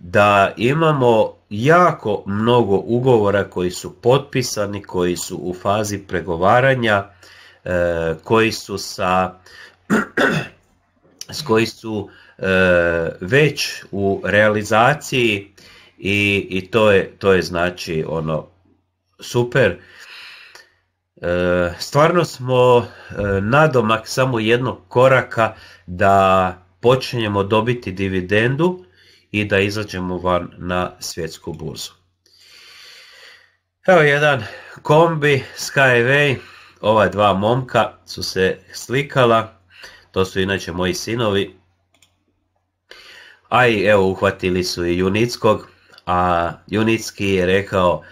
da imamo jako mnogo ugovora koji su potpisani, koji su u fazi pregovaranja, e, koji su sa s koji su e, već u realizaciji i, i to, je, to je znači ono super. E, stvarno smo nadomak samo jednog koraka da počinjemo dobiti dividendu i da izađemo van na svjetsku buzu. Evo jedan kombi Skyway, ova dva momka su se slikala, to su inače moji sinovi, a i evo uhvatili su i Junickog, a Junitski je rekao,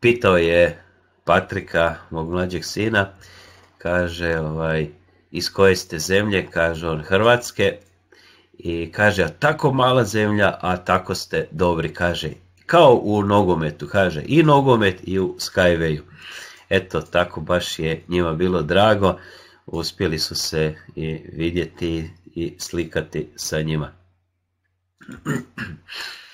pitao je Patrika, mog mlađeg sina, kaže ovaj, iz koje ste zemlje, kaže on Hrvatske, i kaže, a tako mala zemlja, a tako ste dobri, kaže, kao u nogometu, kaže, i nogomet i u Skywayu. Eto, tako baš je njima bilo drago, uspjeli su se i vidjeti i slikati sa njima.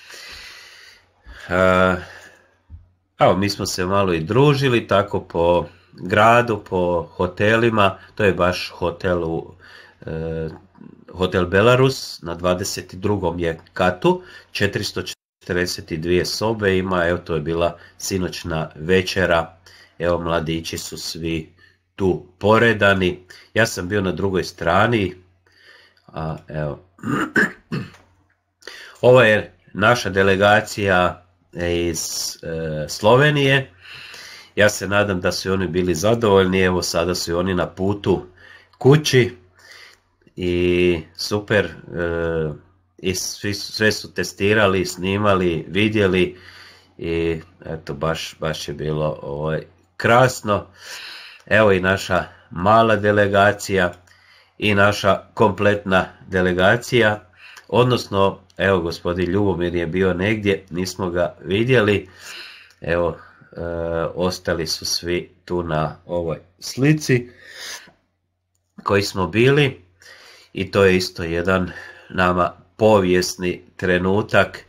evo, mi smo se malo i družili, tako po gradu, po hotelima, to je baš hotel u e, Hotel Belarus na 22. je katu, 442 sobe ima, evo to je bila sinoćna večera, evo mladići su svi tu poredani. Ja sam bio na drugoj strani, a evo. Ovo je naša delegacija iz e, Slovenije. Ja se nadam da su oni bili zadovoljni, evo sada su oni na putu kući i super eh, i sve su testirali, snimali, vidjeli i eto baš, baš je bilo ovaj, krasno. Evo i naša mala delegacija i naša kompletna delegacija, odnosno evo gospodin Ljubomir je bio negdje, nismo ga vidjeli, evo e, ostali su svi tu na ovoj slici koji smo bili i to je isto jedan nama povijesni trenutak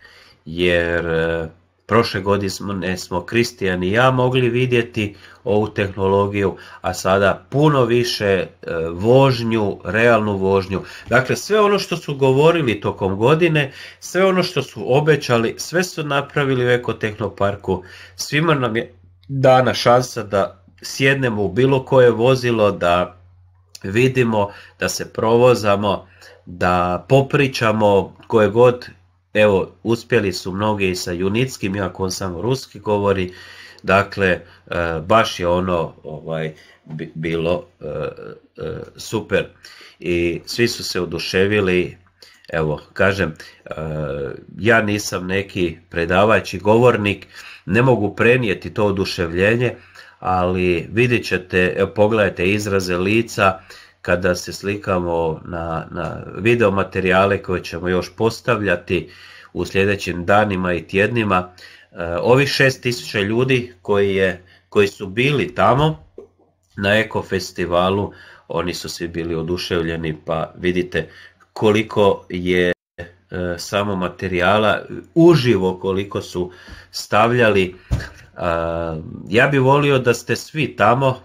jer e, prošle godine smo Kristijan i ja mogli vidjeti ovu tehnologiju, a sada puno više e, vožnju, realnu vožnju. Dakle, sve ono što su govorili tokom godine, sve ono što su obećali, sve su napravili u Ekotehnoparku. Svima nam je dana šansa da sjednemo u bilo koje vozilo, da vidimo, da se provozamo, da popričamo koje god, evo uspjeli su mnogi i sa junitskim, iako on samo ruski govori, dakle e, baš je ono ovaj bilo e, e, super i svi su se oduševili evo kažem ja nisam neki predavač govornik ne mogu prenijeti to oduševljenje ali vidjet ćete, pogledajte izraze lica kada se slikamo na, na video materijale koje ćemo još postavljati u sljedećim danima i tjednima. E, Ovi 6000 ljudi koji, je, koji su bili tamo na Eko festivalu, oni su svi bili oduševljeni pa vidite koliko je e, samo materijala uživo koliko su stavljali ja bi volio da ste svi tamo,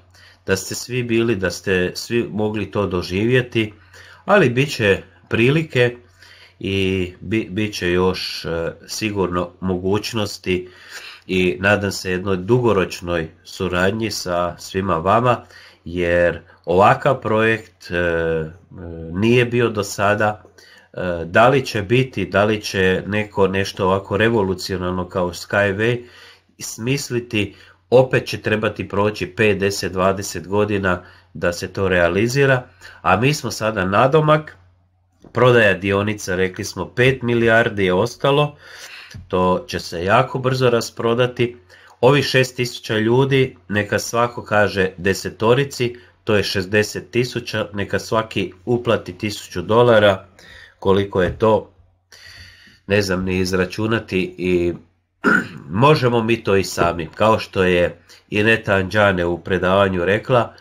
da ste svi bili, da ste svi mogli to doživjeti, ali bit će prilike i bit će još e, sigurno mogućnosti i nadam se jednoj dugoročnoj suradnji sa svima vama, jer ovakav projekt e, nije bio do sada, e, da li će biti, da li će neko nešto ovako revolucionalno kao Skyway, smisliti, opet će trebati proći 5, 10, 20 godina da se to realizira, a mi smo sada nadomak, prodaja dionica rekli smo 5 milijardi je ostalo, to će se jako brzo rasprodati, Ovi 6000 ljudi neka svako kaže desetorici, to je 60 tisuća, neka svaki uplati 1000 dolara, koliko je to, ne znam ni izračunati i možemo mi to i sami. Kao što je Ineta Anđane u predavanju rekla,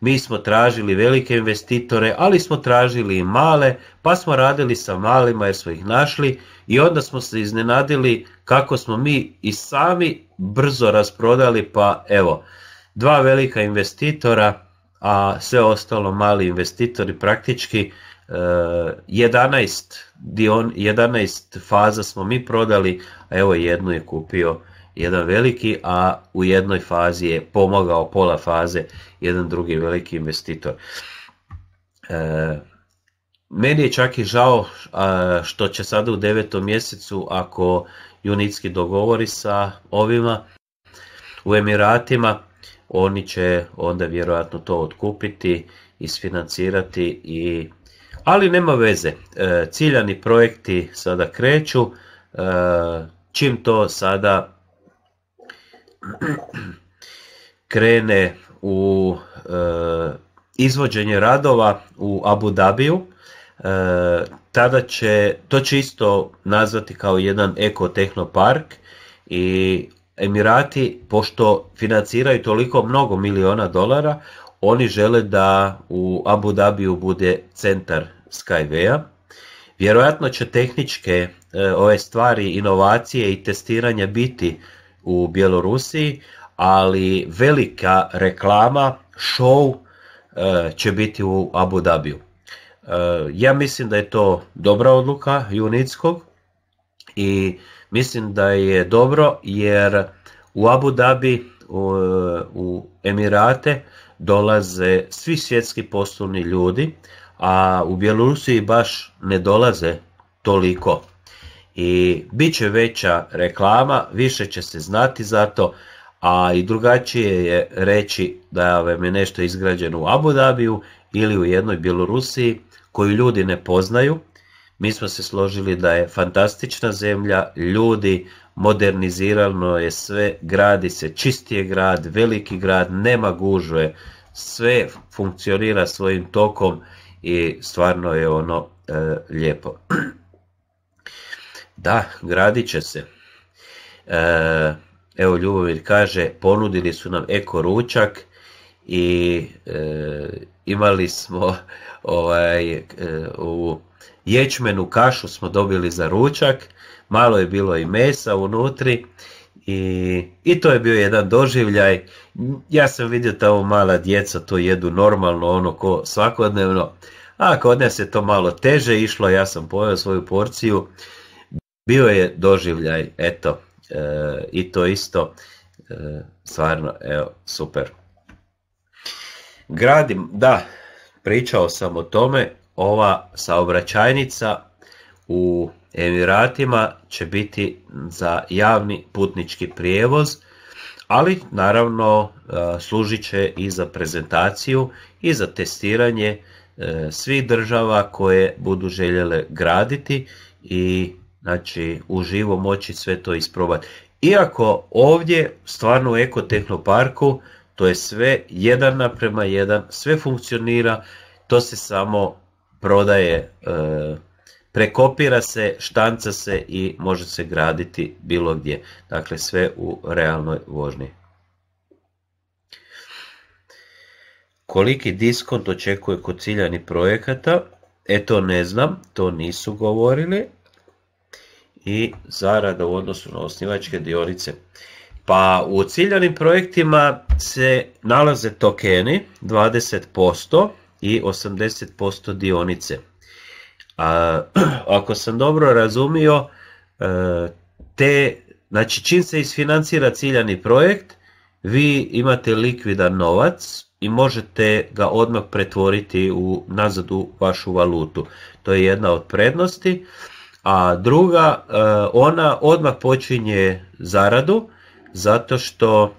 mi smo tražili velike investitore, ali smo tražili i male, pa smo radili sa malima jer smo ih našli i onda smo se iznenadili kako smo mi i sami brzo rasprodali, pa evo, dva velika investitora, a sve ostalo mali investitori praktički 11, faza smo mi prodali, a evo jednu je kupio jedan veliki, a u jednoj fazi je pomogao pola faze jedan drugi veliki investitor. E, meni je čak i žao što će sada u devetom mjesecu, ako Junitski dogovori sa ovima u Emiratima, oni će onda vjerojatno to otkupiti, isfinancirati i ali nema veze, e, ciljani projekti sada kreću, e, čim to sada krene u e, izvođenje radova u Abu Dhabiju, tada će, to će isto nazvati kao jedan ekotehnopark i Emirati, pošto financiraju toliko mnogo miliona dolara, oni žele da u Abu Dhabiju bude centar Skyway-a. Vjerojatno će tehničke e, ove stvari, inovacije i testiranja biti u Bjelorusiji, ali velika reklama, show e, će biti u Abu Dhabiju. E, ja mislim da je to dobra odluka Junickog i mislim da je dobro jer u Abu Dhabi, u Emirate, dolaze svi svjetski poslovni ljudi, a u Bjelorusiji baš ne dolaze toliko. I bit će veća reklama, više će se znati za to, a i drugačije je reći da vam je nešto izgrađeno u Abu ili u jednoj Bjelorusiji koju ljudi ne poznaju. Mi smo se složili da je fantastična zemlja, ljudi modernizirano je sve, gradi se, čisti je grad, veliki grad, nema gužve, sve funkcionira svojim tokom i stvarno je ono e, lijepo. Da, gradit će se. E, evo Ljubomir kaže, ponudili su nam eko ručak i e, imali smo ovaj, e, u ječmenu kašu smo dobili za ručak malo je bilo i mesa unutri i, i to je bio jedan doživljaj. Ja sam vidio tamo mala djeca to jedu normalno, ono ko svakodnevno. A kod nas je to malo teže išlo, ja sam pojeo svoju porciju. Bio je doživljaj, eto, e, i to isto, e, stvarno, evo, super. Gradim, da, pričao sam o tome, ova saobraćajnica u Emiratima će biti za javni putnički prijevoz, ali naravno e, služit će i za prezentaciju i za testiranje e, svih država koje budu željele graditi i znači uživo moći sve to isprobati. Iako ovdje stvarno u ekotehnoparku to je sve jedan naprema jedan, sve funkcionira, to se samo prodaje e, prekopira se, štanca se i može se graditi bilo gdje. Dakle, sve u realnoj vožnji. Koliki diskont očekuje kod ciljanih projekata? E to ne znam, to nisu govorili. I zarada u odnosu na osnivačke dionice. Pa u ciljanim projektima se nalaze tokeni 20% i 80% dionice. A, ako sam dobro razumio, e, te, znači čim se isfinancira ciljani projekt, vi imate likvidan novac i možete ga odmah pretvoriti u nazad u vašu valutu. To je jedna od prednosti. A druga, e, ona odmah počinje zaradu zato što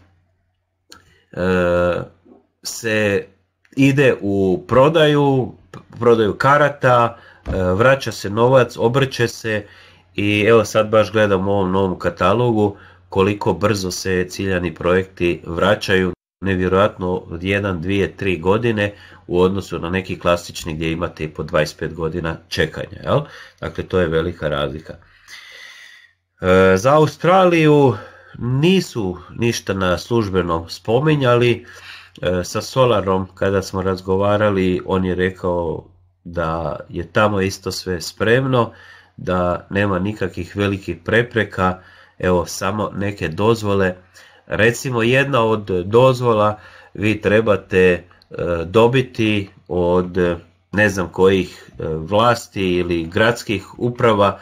e, se ide u prodaju, prodaju karata, E, vraća se novac, obrće se i evo sad baš gledam u ovom novom katalogu koliko brzo se ciljani projekti vraćaju, nevjerojatno od 1, 2, 3 godine u odnosu na neki klasični gdje imate i po 25 godina čekanja. Jel? Dakle, to je velika razlika. E, za Australiju nisu ništa na službeno spominjali. E, sa Solarom, kada smo razgovarali, on je rekao da je tamo isto sve spremno, da nema nikakvih velikih prepreka, evo samo neke dozvole. Recimo jedna od dozvola vi trebate e, dobiti od e, ne znam kojih e, vlasti ili gradskih uprava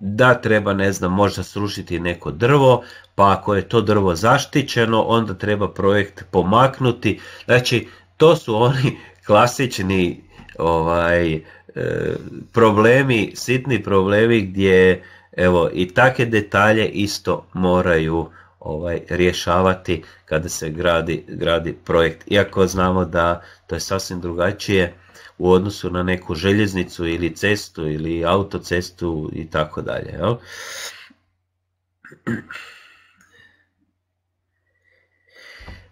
da treba ne znam možda srušiti neko drvo pa ako je to drvo zaštićeno onda treba projekt pomaknuti znači to su oni klasični ovaj e, problemi, sitni problemi gdje evo i take detalje isto moraju ovaj rješavati kada se gradi, gradi projekt. Iako znamo da to je sasvim drugačije u odnosu na neku željeznicu ili cestu ili autocestu i tako dalje.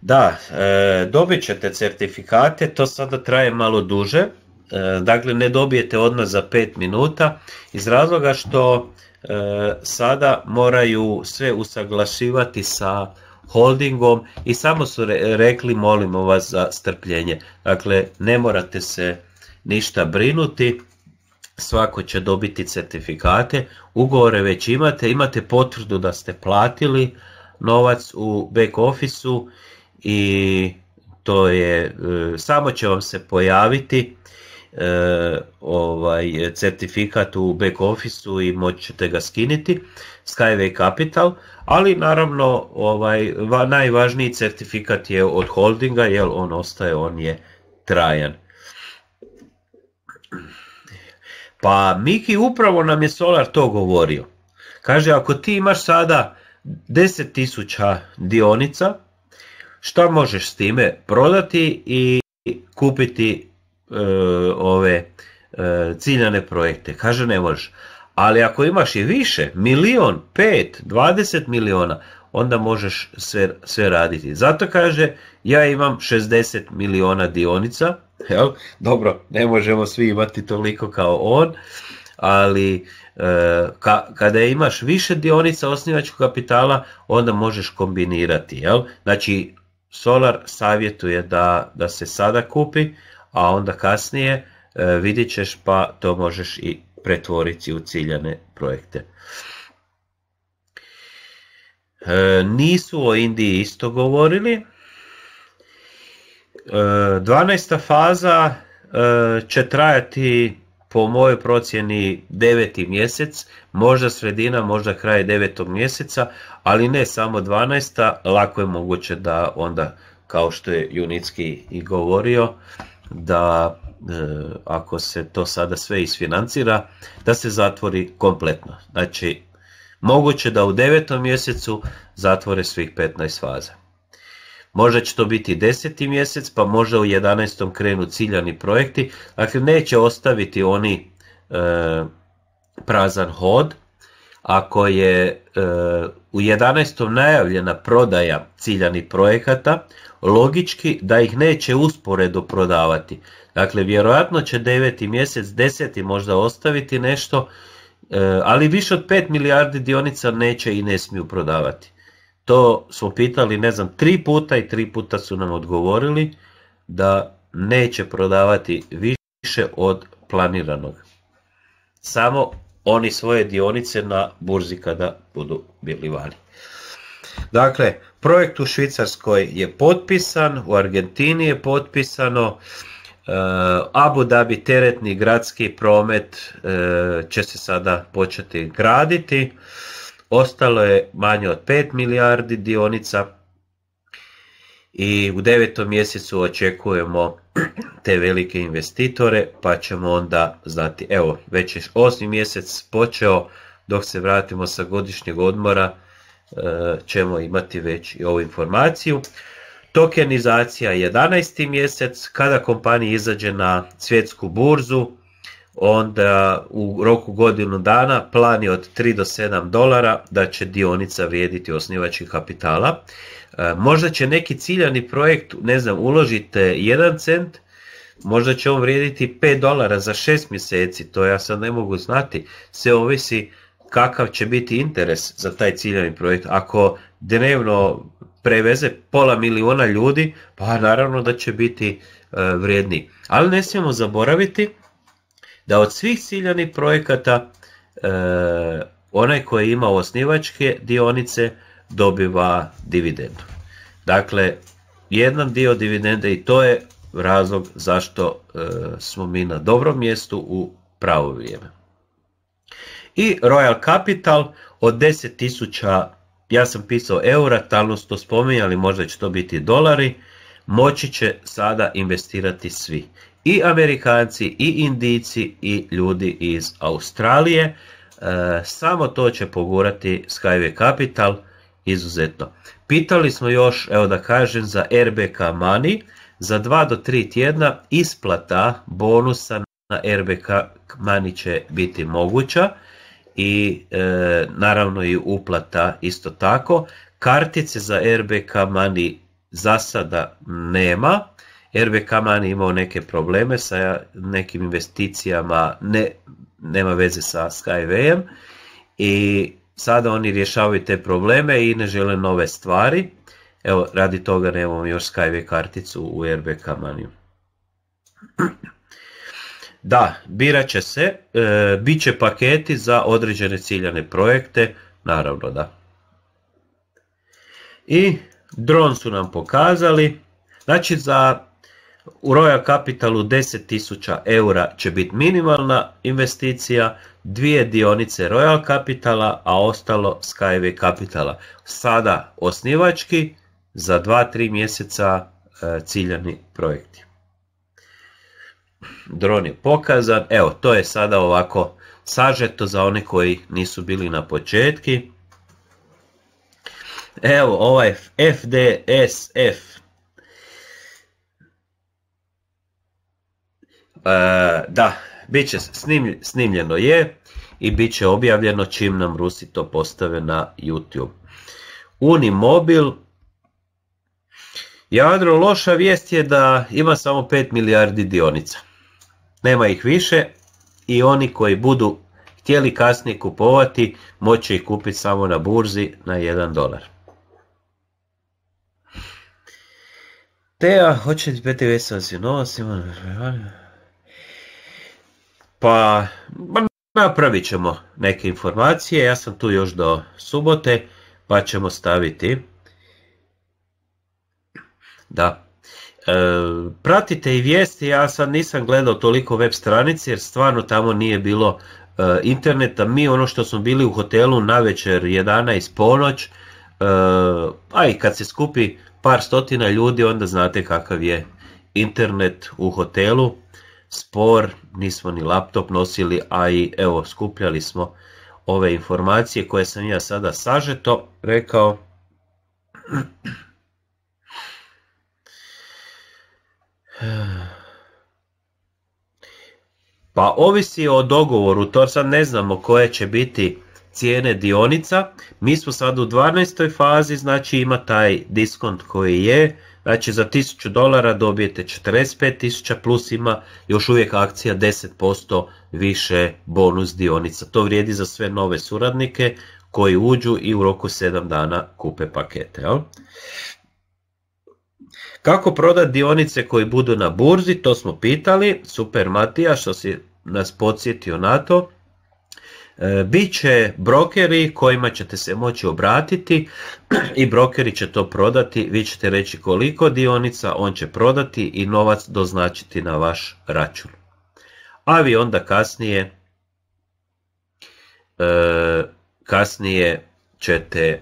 Da, e, dobit ćete certifikate, to sada traje malo duže, e, dakle ne dobijete odmah za 5 minuta iz razloga što e, sada moraju sve usaglašivati sa holdingom i samo su rekli molimo vas za strpljenje. Dakle, ne morate se ništa brinuti, svako će dobiti certifikate, ugovore već imate, imate potvrdu da ste platili novac u back officeu i to je, e, samo će vam se pojaviti e, ovaj certifikat u back officeu i moći ga skiniti Skyway Capital, ali naravno ovaj najvažniji certifikat je od holdinga jer on ostaje, on je trajan. Pa Miki upravo nam je Solar to govorio. Kaže, ako ti imaš sada 10.000 dionica, šta možeš s time prodati i kupiti e, ove e, ciljane projekte. Kaže ne možeš. Ali ako imaš i više, milion, pet, dvadeset miliona, onda možeš sve, sve raditi. Zato kaže, ja imam 60 miliona dionica, jel? dobro, ne možemo svi imati toliko kao on, ali e, kada imaš više dionica osnivačkog kapitala, onda možeš kombinirati. Jel? Znači, Solar savjetuje da, da se sada kupi, a onda kasnije e, ćeš pa to možeš i pretvoriti u ciljane projekte. E, nisu o Indiji isto govorili. E, 12. faza e, će trajati po mojoj procjeni deveti mjesec, možda sredina, možda kraj devetog mjeseca, ali ne samo 12. Lako je moguće da onda, kao što je Junicki i govorio, da e, ako se to sada sve isfinancira, da se zatvori kompletno. Znači, moguće da u devetom mjesecu zatvore svih 15 faza. Možda će to biti deseti mjesec, pa možda u 11. krenu ciljani projekti. Dakle, neće ostaviti oni e, prazan hod. Ako je e, u 11. najavljena prodaja ciljanih projekata, logički da ih neće usporedo prodavati. Dakle, vjerojatno će 9. mjesec, 10. možda ostaviti nešto, e, ali više od 5 milijardi dionica neće i ne smiju prodavati to smo pitali, ne znam, tri puta i tri puta su nam odgovorili da neće prodavati više od planiranog. Samo oni svoje dionice na burzi kada budu bili vani. Dakle, projekt u Švicarskoj je potpisan, u Argentini je potpisano, e, Abu Dhabi teretni gradski promet e, će se sada početi graditi ostalo je manje od 5 milijardi dionica i u devetom mjesecu očekujemo te velike investitore pa ćemo onda znati evo već je osmi mjesec počeo dok se vratimo sa godišnjeg odmora e, ćemo imati već i ovu informaciju tokenizacija 11. mjesec kada kompanija izađe na svjetsku burzu onda u roku godinu dana plani od 3 do 7 dolara da će dionica vrijediti osnivački kapitala. E, možda će neki ciljani projekt, ne znam, uložite 1 cent, možda će on vrijediti 5 dolara za 6 mjeseci, to ja sad ne mogu znati, sve ovisi kakav će biti interes za taj ciljani projekt. Ako dnevno preveze pola miliona ljudi, pa naravno da će biti e, vrijedni. Ali ne smijemo zaboraviti da od svih ciljanih projekata e, onaj koji ima osnivačke dionice dobiva dividendu. Dakle, jedan dio dividende i to je razlog zašto e, smo mi na dobrom mjestu u pravo vrijeme. I Royal Capital od 10.000, ja sam pisao eura, talno to spominjali, možda će to biti dolari, moći će sada investirati svi i Amerikanci, i Indijci, i ljudi iz Australije. E, samo to će pogurati Skyway Capital izuzetno. Pitali smo još, evo da kažem, za RBK Money. Za 2 do 3 tjedna isplata bonusa na RBK Money će biti moguća i e, naravno i uplata isto tako. Kartice za RBK Money za sada nema, RBK Man je imao neke probleme sa nekim investicijama, ne, nema veze sa Skyway-em, i sada oni rješavaju te probleme i ne žele nove stvari. Evo, radi toga nemamo još Skyway karticu u RBK Maniju. Da, birat će se, e, bit će paketi za određene ciljane projekte, naravno da. I dron su nam pokazali, znači za u Roja Kapitalu 10.000 eura će biti minimalna investicija, dvije dionice Royal Capitala, a ostalo Skyway Capitala. Sada osnivački, za 2-3 mjeseca e, ciljani projekti. Dron je pokazan, evo to je sada ovako sažeto za one koji nisu bili na početki. Evo ovaj FDSF E, da, bit će snimljeno je i bit će objavljeno čim nam Rusi to postave na YouTube. Unimobil, Jadro, loša vijest je da ima samo 5 milijardi dionica. Nema ih više i oni koji budu htjeli kasnije kupovati, moće ih kupiti samo na burzi na 1 dolar. Teja, hoće li biti vesel pa, napravit ćemo neke informacije, ja sam tu još do subote, pa ćemo staviti. Da. E, pratite i vijesti, ja sad nisam gledao toliko web stranice jer stvarno tamo nije bilo e, interneta. Mi ono što smo bili u hotelu na večer 11 ponoć, e, a i kad se skupi par stotina ljudi onda znate kakav je internet u hotelu spor, nismo ni laptop nosili, a i evo skupljali smo ove informacije koje sam ja sada sažeto rekao. Pa ovisi o dogovoru, to sad ne znamo koje će biti cijene dionica. Mi smo sad u 12. fazi, znači ima taj diskont koji je Znači za 1000 dolara dobijete 45.000 plus ima još uvijek akcija 10% više bonus dionica. To vrijedi za sve nove suradnike koji uđu i u roku 7 dana kupe pakete. Kako prodati dionice koji budu na burzi, to smo pitali. Super Matija što si nas podsjetio na to. E, Biće brokeri kojima ćete se moći obratiti i brokeri će to prodati, vi ćete reći koliko dionica, on će prodati i novac doznačiti na vaš račun. A vi onda kasnije, e, kasnije ćete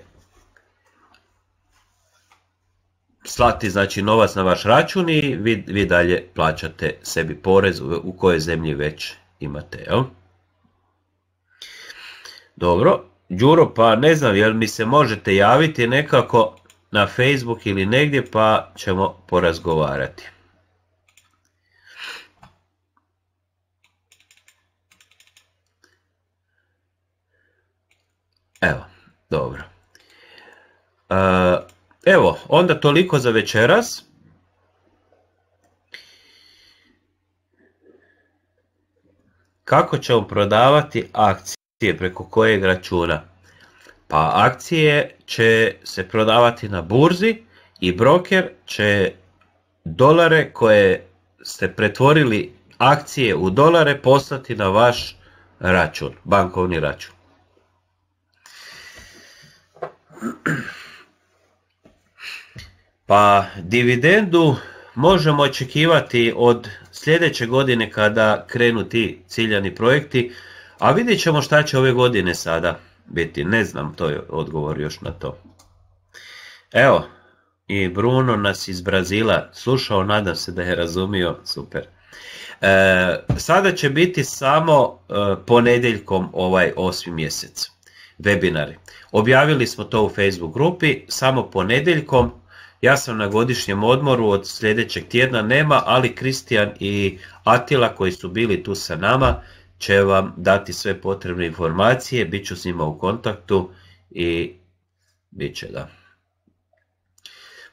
slati znači novac na vaš račun i vi, vi dalje plaćate sebi porez u, u kojoj zemlji već imate. Jel? Dobro, Đuro, pa ne znam, jel mi se možete javiti nekako na Facebook ili negdje, pa ćemo porazgovarati. Evo, dobro. E, evo, onda toliko za večeras. Kako ćemo prodavati akcije? preko kojeg računa. Pa akcije će se prodavati na burzi i broker će dolare koje ste pretvorili akcije u dolare poslati na vaš račun, bankovni račun. Pa dividendu možemo očekivati od sljedeće godine kada krenu ti ciljani projekti a vidjet ćemo šta će ove godine sada biti. Ne znam, to je odgovor još na to. Evo, i Bruno nas iz Brazila slušao, nadam se da je razumio, super. E, sada će biti samo e, ponedjeljkom ovaj osmi mjesec webinari. Objavili smo to u Facebook grupi, samo ponedjeljkom. Ja sam na godišnjem odmoru od sljedećeg tjedna nema, ali Kristijan i Atila koji su bili tu sa nama će vam dati sve potrebne informacije, bit ću s njima u kontaktu i bit će da.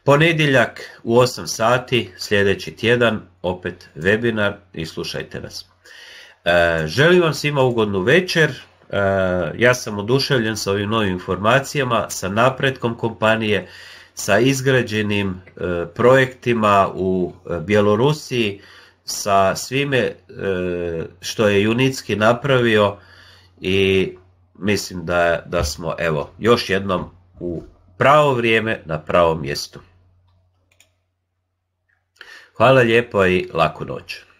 Ponedjeljak u 8 sati, sljedeći tjedan, opet webinar i slušajte nas. E, želim vam svima ugodnu večer, e, ja sam oduševljen sa ovim novim informacijama, sa napretkom kompanije, sa izgrađenim e, projektima u Bjelorusiji, sa svime e, što je Junicki napravio i mislim da, da smo evo još jednom u pravo vrijeme na pravom mjestu. Hvala lijepo i laku noć.